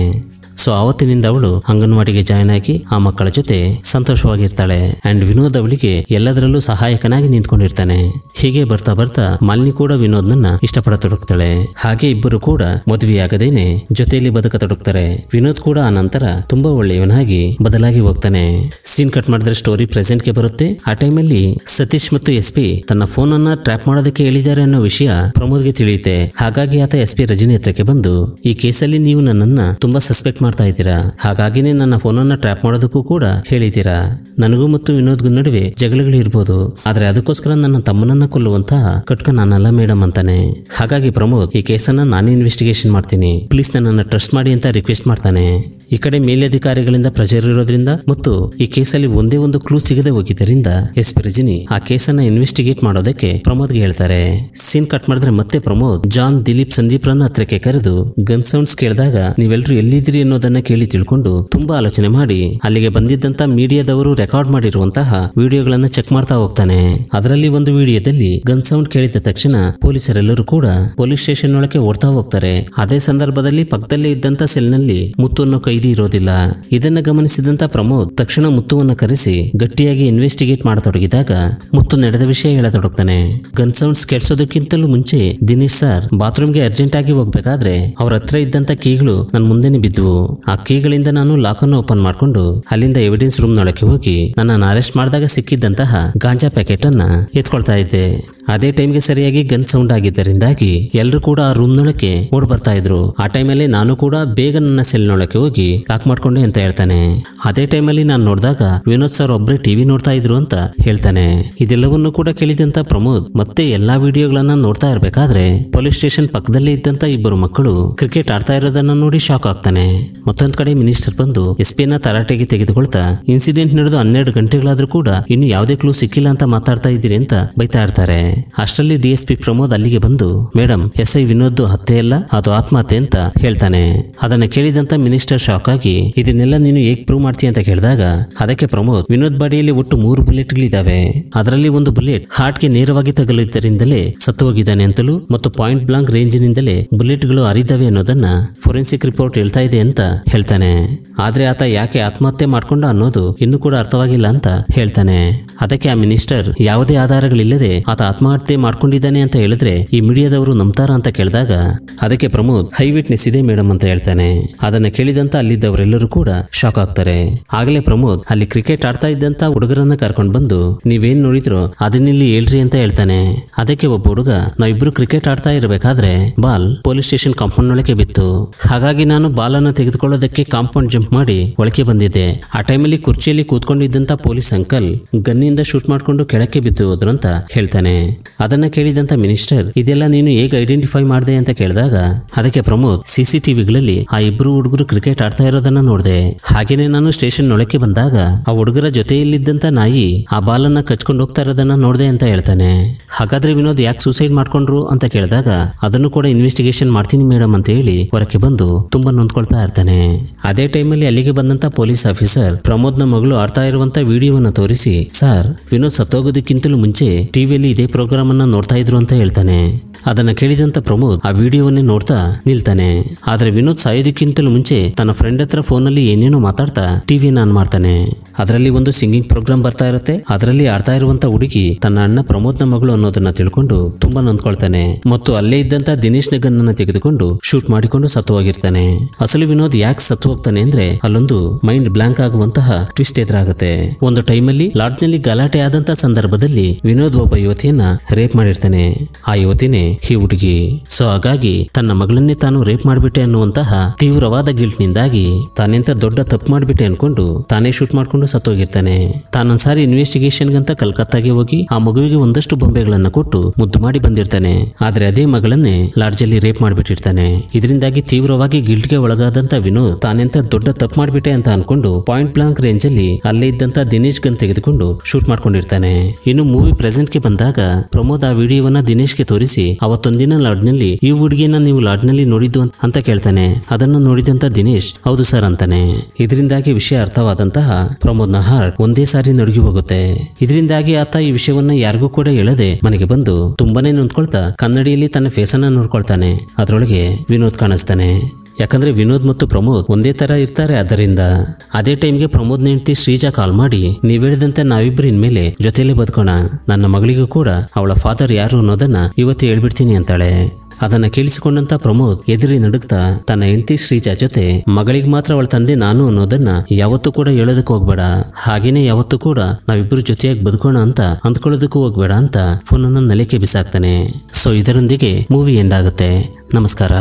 ಸೊ ಆವತ್ತಿನಿಂದ ಅವಳು ಅಂಗನವಾಡಿಗೆ ಜಾಯ್ನ್ ಆಗಿ ಆ ಮಕ್ಕಳ ಜೊತೆ ಸಂತೋಷವಾಗಿರ್ತಾಳೆ ಅಂಡ್ ವಿನೋದ್ ಅವಳಿಗೆ ಎಲ್ಲದರಲ್ಲೂ ಸಹಾಯಕನಾಗಿ ನಿಂತ್ಕೊಂಡಿರ್ತಾನೆ ಹೀಗೆ ಬರ್ತಾ ಬರ್ತಾ ಮಾಲಿನಿ ಕೂಡ ವಿನೋದ್ ವಿನೋದ್ನನ್ನ ಇಷ್ಟಪಡತೊಡಗ್ತಾಳೆ ಹಾಗೆ ಇಬ್ಬರು ಕೂಡ ಮದುವೆಯಾಗದೇನೆ ಜೊತೆಯಲ್ಲಿ ಬದುಕತೊಡಗ್ತಾರೆ ವಿನೋದ್ ಕೂಡ ಆ ನಂತರ ತುಂಬಾ ಒಳ್ಳೆಯವನಾಗಿ ಬದಲಾಗಿ ಹೋಗ್ತಾನೆ ಸೀನ್ ಕಟ್ ಮಾಡಿದ್ರೆ ಸ್ಟೋರಿ ಪ್ರೆಸೆಂಟ್ ಗೆ ಬರುತ್ತೆ ಆ ಟೈಮಲ್ಲಿ ಸತೀಶ್ ಮತ್ತು ಎಸ್ಪಿ ತನ್ನ ಫೋನ್ ಅನ್ನ ಟ್ರ್ಯಾಪ್ ಮಾಡೋದಕ್ಕೆ ಹೇಳಿದ್ದಾರೆ ಅನ್ನೋ ವಿಷಯ ಪ್ರಮೋದ್ಗೆ ತಿಳಿಯುತ್ತೆ ಹಾಗಾಗಿ ಆತ ಎಸ್ ಪಿ ರಜನಿ ಹತ್ರಕ್ಕೆ ಬಂದು ಈ ಕೇಸಲ್ಲಿ ನೀವು ನನ್ನನ್ನ ತುಂಬಾ ಸಸ್ಪೆಕ್ಟ್ ಮಾಡಿ ಮಾಡ್ತಾ ಇದ್ದೀರಾ ಹಾಗಾಗಿನೇ ನನ್ನ ಫೋನನ್ನು ಟ್ರ್ಯಾಪ್ ಮಾಡೋದಕ್ಕೂ ಕೂಡ ಹೇಳಿದ್ದೀರಾ ನನಗೂ ಮತ್ತು ವಿನೋದ್ಗೂ ನಡುವೆ ಜಗಳಗಳು ಇರ್ಬೋದು ಆದರೆ ಅದಕ್ಕೋಸ್ಕರ ನನ್ನ ತಮ್ಮನನ್ನ ಕೊಲ್ಲುವಂತಹ ಕಟ್ಕ ನಾನಲ್ಲ ಮೇಡಮ್ ಅಂತಾನೆ ಹಾಗಾಗಿ ಪ್ರಮೋದ್ ಈ ಕೇಸನ್ನ ನಾನೇ ಇನ್ವೆಸ್ಟಿಗೇಷನ್ ಮಾಡ್ತೀನಿ ಪ್ಲೀಸ್ ನನ್ನನ್ನು ಟ್ರಸ್ಟ್ ಮಾಡಿ ಅಂತ ರಿಕ್ವೆಸ್ಟ್ ಮಾಡ್ತಾನೆ ಈ ಕಡೆ ಮೇಲಧಿಕಾರಿಗಳಿಂದ ಪ್ರೆಷರ್ ಇರೋದ್ರಿಂದ ಮತ್ತು ಈ ಕೇಸಲ್ಲಿ ಒಂದೇ ಒಂದು ಕ್ಲೂ ಸಿಗದೆ ಹೋಗಿದ್ದರಿಂದ ಎಸ್ ರಜಿನಿ ಆ ಕೇಸನ್ನ ಇನ್ವೆಸ್ಟಿಗೇಟ್ ಮಾಡೋದಕ್ಕೆ ಪ್ರಮೋದ್ಗೆ ಹೇಳ್ತಾರೆ ಸೀನ್ ಕಟ್ ಮಾಡಿದ್ರೆ ಮತ್ತೆ ಪ್ರಮೋದ್ ಜಾನ್ ದಿಲೀಪ್ ಸಂದೀಪ್ ರನ್ನ ಹತ್ರಕ್ಕೆ ಕರೆದು ಗನ್ ಸೌಂಡ್ಸ್ ಕೇಳಿದಾಗ ನೀವೆಲ್ಲರೂ ಎಲ್ಲಿದ್ರಿ ಅನ್ನೋದನ್ನ ಕೇಳಿ ತಿಳ್ಕೊಂಡು ತುಂಬಾ ಆಲೋಚನೆ ಮಾಡಿ ಅಲ್ಲಿಗೆ ಬಂದಿದ್ದಂತ ಮೀಡಿಯಾದವರು ರೆಕಾರ್ಡ್ ಮಾಡಿರುವಂತಹ ವಿಡಿಯೋಗಳನ್ನ ಚೆಕ್ ಮಾಡ್ತಾ ಹೋಗ್ತಾನೆ ಅದರಲ್ಲಿ ಒಂದು ವಿಡಿಯೋದಲ್ಲಿ ಗನ್ ಸೌಂಡ್ ಕೇಳಿದ ತಕ್ಷಣ ಪೊಲೀಸರೆಲ್ಲರೂ ಕೂಡ ಪೊಲೀಸ್ ಸ್ಟೇಷನ್ ಒಳಗೆ ಓಡ್ತಾ ಹೋಗ್ತಾರೆ ಅದೇ ಸಂದರ್ಭದಲ್ಲಿ ಪಕ್ಕದಲ್ಲೇ ಇದ್ದಂತ ಸೆಲ್ನಲ್ಲಿ ಮುತ್ತನ್ನು ಕೈ ಇರೋದಿಲ್ಲ ಇದನ್ನ ಗಮನಿಸಿದಂತ ಪ್ರಮೋದ್ ತಕ್ಷಣ ಮುತ್ತುವನ್ನ ಕರೆಸಿ ಗಟ್ಟಿಯಾಗಿ ಇನ್ವೆಸ್ಟಿಗೇಟ್ ಮಾಡತೊಡಗಿದಾಗ ಮುತ್ತು ನಡೆದ ವಿಷಯ ಹೇಳತೊಡಗ್ತಾನೆ ಗನ್ ಸೌಂಡ್ಸ್ ಕೆಡ್ಸೋದಕ್ಕಿಂತಲೂ ಮುಂಚೆ ದಿನೇಶ್ ಸರ್ ಬಾತ್ರೂಮ್ಗೆ ಅರ್ಜೆಂಟ್ ಆಗಿ ಹೋಗ್ಬೇಕಾದ್ರೆ ಅವ್ರ ಹತ್ರ ಇದ್ದಂತ ಕೀಗಳು ನನ್ನ ಮುಂದೆನೆ ಬಿದ್ವು ಆ ಕೀಗಳಿಂದ ನಾನು ಲಾಕ್ ಅನ್ನು ಓಪನ್ ಮಾಡ್ಕೊಂಡು ಅಲ್ಲಿಂದ ಎವಿಡೆನ್ಸ್ ರೂಮ್ ನೊಳಕ್ಕೆ ಹೋಗಿ ನನ್ನನ್ನು ಅರೆಸ್ಟ್ ಮಾಡಿದಾಗ ಸಿಕ್ಕಿದ್ದಂತಹ ಗಾಂಜಾ ಪ್ಯಾಕೆಟ್ ಅನ್ನ ಎತ್ಕೊಳ್ತಾ ಇದ್ದೆ ಅದೇ ಟೈಮ್ಗೆ ಸರಿಯಾಗಿ ಗನ್ ಸೌಂಡ್ ಆಗಿದ್ದರಿಂದಾಗಿ ಎಲ್ಲರೂ ಕೂಡ ಆ ರೂಮ್ ನೊಳಕ್ಕೆ ಓಡ್ ಬರ್ತಾ ಇದ್ರು ಆ ಟೈಮಲ್ಲಿ ನಾನು ಕೂಡ ಬೇಗ ನನ್ನ ಸೆಲ್ ಹೋಗಿ ಲಾಕ್ ಮಾಡ್ಕೊಂಡೆ ಅಂತ ಹೇಳ್ತಾನೆ ಅದೇ ಟೈಮಲ್ಲಿ ನಾನು ನೋಡಿದಾಗ ವಿನೋದ್ ಸರ್ ಒಬ್ಬರೇ ಟಿವಿ ನೋಡ್ತಾ ಇದ್ರು ಅಂತ ಹೇಳ್ತಾನೆ ಇದೆಲ್ಲವನ್ನೂ ಕೂಡ ಕೇಳಿದಂತ ಪ್ರಮೋದ್ ಮತ್ತೆ ಎಲ್ಲಾ ವಿಡಿಯೋಗಳನ್ನ ನೋಡ್ತಾ ಇರಬೇಕಾದ್ರೆ ಪೊಲೀಸ್ ಸ್ಟೇಷನ್ ಪಕ್ಕದಲ್ಲೇ ಇದ್ದಂತ ಇಬ್ಬರು ಮಕ್ಕಳು ಕ್ರಿಕೆಟ್ ಆಡ್ತಾ ಇರೋದನ್ನ ನೋಡಿ ಶಾಕ್ ಆಗ್ತಾನೆ ಮತ್ತೊಂದ್ ಕಡೆ ಮಿನಿಸ್ಟರ್ ಬಂದು ಎಸ್ ನ ತರಾಟೆಗೆ ತೆಗೆದುಕೊಳ್ತಾ ಇನ್ಸಿಡೆಂಟ್ ನಡೆದು ಹನ್ನೆರಡು ಗಂಟೆಗಳಾದ್ರೂ ಕೂಡ ಇನ್ನು ಯಾವುದೇ ಕ್ಲೂ ಸಿಕ್ಕಿಲ್ಲ ಅಂತ ಮಾತಾಡ್ತಾ ಇದ್ದೀರಿ ಅಂತ ಬೈತಾ ಇರ್ತಾರೆ ಅಷ್ಟರಲ್ಲಿ ಡಿಎಸ್ಪಿ ಪ್ರಮೋದ್ ಅಲ್ಲಿಗೆ ಬಂದು ಮೇಡಮ್ ಎಸ್ ಐ ವಿನೋದ್ ಹತ್ಯೆಯಲ್ಲ ಅದು ಆತ್ಮಹತ್ಯೆ ಅಂತ ಹೇಳ್ತಾನೆ ಅದನ್ನ ಕೇಳಿದಂತ ಮಿನಿಸ್ಟರ್ ಶಾಕ್ ಆಗಿ ಇದನ್ನೆಲ್ಲ ನೀನು ಹೇಗ್ ಪ್ರೂವ್ ಮಾಡ್ತೀಯ ಅಂತ ಕೇಳಿದಾಗ ಅದಕ್ಕೆ ಪ್ರಮೋದ್ ವಿನೋದ್ ಬಾಡಿಯಲ್ಲಿ ಒಟ್ಟು ಮೂರು ಬುಲೆಟ್ ಗಳಿದಾವೆ ಅದರಲ್ಲಿ ಒಂದು ಬುಲೆಟ್ ಹಾರ್ಟ್ ಗೆ ನೇರವಾಗಿ ತಗುಲಿದ್ದರಿಂದಲೇ ಸತ್ತು ಹೋಗಿದ್ದಾನೆ ಅಂತಲೂ ಮತ್ತು ಪಾಯಿಂಟ್ ಬ್ಲಾಂಕ್ ರೇಂಜಿನಿಂದಲೇ ಬುಲೆಟ್ ಗಳು ಅರಿದ್ದಾವೆ ಅನ್ನೋದನ್ನ ಫೋರೆನ್ಸಿಕ್ ರಿಪೋರ್ಟ್ ಹೇಳ್ತಾ ಇದೆ ಅಂತ ಹೇಳ್ತಾನೆ ಆದ್ರೆ ಆತ ಯಾಕೆ ಆತ್ಮಹತ್ಯೆ ಮಾಡ್ಕೊಂಡ ಅನ್ನೋದು ಇನ್ನೂ ಕೂಡ ಅರ್ಥವಾಗಿಲ್ಲ ಅಂತ ಹೇಳ್ತಾನೆ ಅದಕ್ಕೆ ಆ ಮಿನಿಸ್ಟರ್ ಯಾವುದೇ ಆಧಾರಗಳಿಲ್ಲದೆ ಆತ ಆತ್ಮ ಆತ್ಮಹತ್ಯೆ ಮಾಡ್ಕೊಂಡಿದ್ದಾನೆ ಅಂತ ಹೇಳಿದ್ರೆ ಈ ಮೀಡಿಯಾದವರು ನಂಬ್ತಾರ ಅಂತ ಕೇಳಿದಾಗ ಅದಕ್ಕೆ ಪ್ರಮೋದ್ ಹೈ ವಿಟ್ನೆಸ್ ಇದೆ ಮೇಡಮ್ ಅಂತ ಹೇಳ್ತಾನೆ ಅದನ್ನ ಕೇಳಿದಂತ ಅಲ್ಲಿದ್ದವರೆಲ್ಲರೂ ಕೂಡ ಶಾಕ್ ಆಗ್ತಾರೆ ಆಗಲೇ ಪ್ರಮೋದ್ ಅಲ್ಲಿ ಕ್ರಿಕೆಟ್ ಆಡ್ತಾ ಇದ್ದಂತ ಹುಡುಗರನ್ನ ಕರ್ಕೊಂಡು ಬಂದು ನೀವೇನ್ ನೋಡಿದ್ರು ಅದನ್ನಿಲ್ಲಿ ಹೇಳ್ರಿ ಅಂತ ಹೇಳ್ತಾನೆ ಅದಕ್ಕೆ ಒಬ್ಬ ಹುಡುಗ ನಾವಿಬ್ರು ಕ್ರಿಕೆಟ್ ಆಡ್ತಾ ಇರಬೇಕಾದ್ರೆ ಬಾಲ್ ಪೊಲೀಸ್ ಸ್ಟೇಷನ್ ಕಾಂಪೌಂಡ್ ಒಳಗೆ ಬಿತ್ತು ಹಾಗಾಗಿ ನಾನು ಬಾಲ್ ಅನ್ನು ತೆಗೆದುಕೊಳ್ಳೋದಕ್ಕೆ ಕಾಂಪೌಂಡ್ ಜಂಪ್ ಮಾಡಿ ಒಳಗೆ ಬಂದಿದ್ದೆ ಆ ಟೈಮಲ್ಲಿ ಕುರ್ಚಿಯಲ್ಲಿ ಕೂತ್ಕೊಂಡಿದ್ದಂತ ಪೊಲೀಸ್ ಅಂಕಲ್ ಗನ್ನಿಂದ ಶೂಟ್ ಮಾಡ್ಕೊಂಡು ಕೆಳಕ್ಕೆ ಬಿದ್ದು ಹೋದ್ರು ಅಂತ ಹೇಳ್ತಾನೆ ಅದನ್ನ ಕೇಳಿದಂತ ಮಿನಿಸ್ಟರ್ ಇದೆಲ್ಲ ನೀನು ಹೇಗೆ ಐಡೆಂಟಿಫೈ ಮಾಡಿದೆ ಅಂತ ಕೇಳಿದಾಗ ಅದಕ್ಕೆ ಪ್ರಮೋದ್ ಸಿಸಿ ಟಿವಿಗಳಲ್ಲಿ ಆ ಇಬ್ರು ಹುಡುಗರು ಕ್ರಿಕೆಟ್ ಆಡ್ತಾ ಇರೋದನ್ನ ನೋಡಿದೆ ಹಾಗೇನೆ ನಾನು ಸ್ಟೇಷನ್ ಒಳಕ್ಕೆ ಬಂದಾಗ ಆ ಹುಡುಗರ ಜೊತೆಯಲ್ಲಿದ್ದಂತ ನಾಯಿ ಆ ಬಾಲನ್ನ ಕಚ್ಕೊಂಡು ಹೋಗ್ತಾ ಇರೋದನ್ನ ನೋಡಿದೆ ಅಂತ ಹೇಳ್ತಾನೆ ಹಾಗಾದ್ರೆ ವಿನೋದ್ ಯಾಕೆ ಸೂಸೈಡ್ ಮಾಡ್ಕೊಂಡ್ರು ಅಂತ ಕೇಳಿದಾಗ ಅದನ್ನು ಕೂಡ ಇನ್ವೆಸ್ಟಿಗೇಷನ್ ಮಾಡ್ತೀನಿ ಮೇಡಮ್ ಅಂತ ಹೇಳಿ ಹೊರಕ್ಕೆ ಬಂದು ತುಂಬಾ ನೊಂದ್ಕೊಳ್ತಾ ಇರ್ತಾನೆ ಅದೇ ಟೈಮಲ್ಲಿ ಅಲ್ಲಿಗೆ ಬಂದಂತ ಪೊಲೀಸ್ ಆಫೀಸರ್ ಪ್ರಮೋದ್ನ ಮಗಳು ಆಡ್ತಾ ಇರುವಂತ ವಿಡಿಯೋವನ್ನ ತೋರಿಸಿ ಸರ್ ವಿನೋದ್ ಸತ್ತೋಗೋದಕ್ಕಿಂತಲೂ ಮುಂಚೆ ಟಿವಿಯಲ್ಲಿ ಇದೇ ಪ್ರೋಗ್ರಾಮನ್ನು ನೋಡ್ತಾ ಇದ್ರು ಅಂತ ಹೇಳ್ತಾನೆ ಅದನ್ನ ಕೇಳಿದಂತ ಪ್ರಮೋದ್ ಆ ವಿಡಿಯೋವನ್ನೇ ನೋಡ್ತಾ ನಿಲ್ತಾನೆ ಆದ್ರೆ ವಿನೋದ್ ಸಾಯೋದಕ್ಕಿಂತಲೂ ಮುಂಚೆ ತನ್ನ ಫ್ರೆಂಡ್ ಹತ್ರ ಫೋನ್ ನಲ್ಲಿ ಏನೇನೋ ಮಾತಾಡ್ತಾ ಟಿವಿಯನ್ನು ಆನ್ ಮಾಡ್ತಾನೆ ಅದರಲ್ಲಿ ಒಂದು ಸಿಂಗಿಂಗ್ ಪ್ರೋಗ್ರಾಮ್ ಬರ್ತಾ ಇರುತ್ತೆ ಅದರಲ್ಲಿ ಆಡ್ತಾ ಇರುವಂತ ಹುಡುಗಿ ತನ್ನ ಅಣ್ಣ ಪ್ರಮೋದ್ ನ ಮಗಳು ಅನ್ನೋದನ್ನ ತಿಳ್ಕೊಂಡು ತುಂಬಾ ನೊಂದ್ಕೊಳ್ತಾನೆ ಮತ್ತು ಅಲ್ಲೇ ಇದ್ದಂತ ದಿನೇಶ್ ನ ಗನ್ನ ತೆಗೆದುಕೊಂಡು ಶೂಟ್ ಮಾಡಿಕೊಂಡು ಸತ್ತು ಹೋಗಿರ್ತಾನೆ ಅಸಲು ವಿನೋದ್ ಯಾಕೆ ಸತ್ತು ಹೋಗ್ತಾನೆ ಅಂದ್ರೆ ಅಲ್ಲೊಂದು ಮೈಂಡ್ ಬ್ಲಾಂಕ್ ಆಗುವಂತಹ ಟ್ವಿಸ್ಟ್ ಎದುರಾಗುತ್ತೆ ಒಂದು ಟೈಮಲ್ಲಿ ನಲ್ಲಿ ಗಲಾಟೆ ಆದಂತಹ ಸಂದರ್ಭದಲ್ಲಿ ವಿನೋದ್ ಒಬ್ಬ ಯುವತಿಯನ್ನ ರೇಪ್ ಮಾಡಿರ್ತಾನೆ ಆ ಯುವತಿನೇ ಈ ಹುಡುಗಿ ಸೊ ಹಾಗಾಗಿ ತನ್ನ ಮಗಳನ್ನೇ ತಾನು ರೇಪ್ ಮಾಡ್ಬಿಟ್ಟೆ ಅನ್ನುವಂತಹ ತೀವ್ರವಾದ ಗಿಲ್ಟ್ ನಿಂದಾಗಿ ತಾನೆಂತ ದೊಡ್ಡ ತಪ್ಪು ಮಾಡ್ಬಿಟ್ಟೆ ಅನ್ಕೊಂಡು ತಾನೇ ಶೂಟ್ ಮಾಡ್ಕೊಂಡು ಸತ್ತೋಗಿರ್ತಾನೆ ತಾನೊಂದ್ಸಾರಿ ಇನ್ವೆಸ್ಟಿಗೇಷನ್ ಗಂತ ಕಲ್ಕತ್ತಾಗೆ ಹೋಗಿ ಆ ಮಗುವಿಗೆ ಒಂದಷ್ಟು ಬೊಂಬೆಗಳನ್ನ ಕೊಟ್ಟು ಮುದ್ದು ಮಾಡಿ ಬಂದಿರ್ತಾನೆ ಆದ್ರೆ ಅದೇ ಮಗಳನ್ನೇ ಲಾಡ್ಜ್ ರೇಪ್ ಮಾಡಿಬಿಟ್ಟಿರ್ತಾನೆ ಇದರಿಂದಾಗಿ ತೀವ್ರವಾಗಿ ಗಿಲ್ಟ್ ಗೆ ಒಳಗಾದಂತ ವಿನೋದ್ ತಾನೆಂತ ದೊಡ್ಡ ತಪ್ಪು ಮಾಡಿಬಿಟ್ಟೆ ಅಂತ ಅನ್ಕೊಂಡು ಪಾಯಿಂಟ್ ಬ್ಲಾಂಕ್ ರೇಂಜ್ ಅಲ್ಲಿ ಅಲ್ಲೇ ಇದ್ದಂತ ದಿನೇಶ್ ಗನ್ ತೆಗೆದುಕೊಂಡು ಶೂಟ್ ಮಾಡ್ಕೊಂಡಿರ್ತಾನೆ ಇನ್ನು ಮೂವಿ ಪ್ರೆಸೆಂಟ್ ಗೆ ಬಂದಾಗ ಪ್ರಮೋದ್ ಆ ವಿಡಿಯೋವನ್ನ ದಿನೇಶ್ ಗೆ ತೋರಿಸಿ ಅವತ್ತೊಂದಿನ ಲಾಡ್ನಲ್ಲಿ ಈ ಹುಡುಗಿಯನ್ನ ನೀವು ಲಾಡ್ನಲ್ಲಿ ನೋಡಿದ್ದು ಅಂತ ಕೇಳ್ತಾನೆ ಅದನ್ನು ನೋಡಿದಂತ ದಿನೇಶ್ ಹೌದು ಸರ್ ಅಂತಾನೆ ಇದರಿಂದಾಗಿ ವಿಷಯ ಅರ್ಥವಾದಂತಹ ಪ್ರಮೋದ್ನ ಹಾರ್ಟ್ ಒಂದೇ ಸಾರಿ ನಡುಗಿ ಹೋಗುತ್ತೆ ಇದರಿಂದಾಗಿ ಆತ ಈ ವಿಷಯವನ್ನ ಯಾರಿಗೂ ಕೂಡ ಹೇಳದೆ ಮನೆಗೆ ಬಂದು ತುಂಬಾನೇ ನೊಂದ್ಕೊಳ್ತಾ ಕನ್ನಡಿಯಲ್ಲಿ ತನ್ನ ಫೇಸ್ ಅನ್ನ ನೋಡ್ಕೊಳ್ತಾನೆ ಅದರೊಳಗೆ ವಿನೋದ್ ಕಾಣಿಸ್ತಾನೆ ಯಾಕಂದ್ರೆ ವಿನೋದ್ ಮತ್ತು ಪ್ರಮೋದ್ ಒಂದೇ ತರ ಇರ್ತಾರೆ ಅದರಿಂದ ಅದೇ ಟೈಮ್ಗೆ ಪ್ರಮೋದ್ ಹೆಂಡತಿ ಶ್ರೀಜಾ ಕಾಲ್ ಮಾಡಿ ನೀವ್ ಹೇಳಿದಂತೆ ನಾವಿಬ್ರು ಇನ್ಮೇಲೆ ಜೊತೆಯಲ್ಲೇ ಬದುಕೋಣ ನನ್ನ ಮಗಳಿಗೂ ಕೂಡ ಅವಳ ಫಾದರ್ ಯಾರು ಅನ್ನೋದನ್ನ ಇವತ್ತು ಹೇಳ್ಬಿಡ್ತೀನಿ ಅಂತಾಳೆ ಅದನ್ನ ಕೇಳಿಸಿಕೊಂಡಂತ ಪ್ರಮೋದ್ ಎದುರಿ ನಡುಗ್ತಾ ತನ್ನ ಹೆಂಡತಿ ಶ್ರೀಜಾ ಜೊತೆ ಮಗಳಿಗೆ ಮಾತ್ರ ಅವಳ ತಂದೆ ನಾನು ಅನ್ನೋದನ್ನ ಯಾವತ್ತೂ ಕೂಡ ಹೇಳೋದಕ್ಕೆ ಹೋಗ್ಬೇಡ ಹಾಗೇನೆ ಯಾವತ್ತೂ ಕೂಡ ನಾವಿಬ್ರು ಜೊತೆಯಾಗಿ ಬದುಕೋಣ ಅಂತ ಅಂದ್ಕೊಳ್ಳೋದಕ್ಕೂ ಹೋಗ್ಬೇಡ ಅಂತ ಫೋನನ್ನ ನಲಿಕೆ ಬಿಸಾಕ್ತಾನೆ ಸೊ ಇದರೊಂದಿಗೆ ಮೂವಿ ಎಂಡ್ ಆಗುತ್ತೆ ನಮಸ್ಕಾರ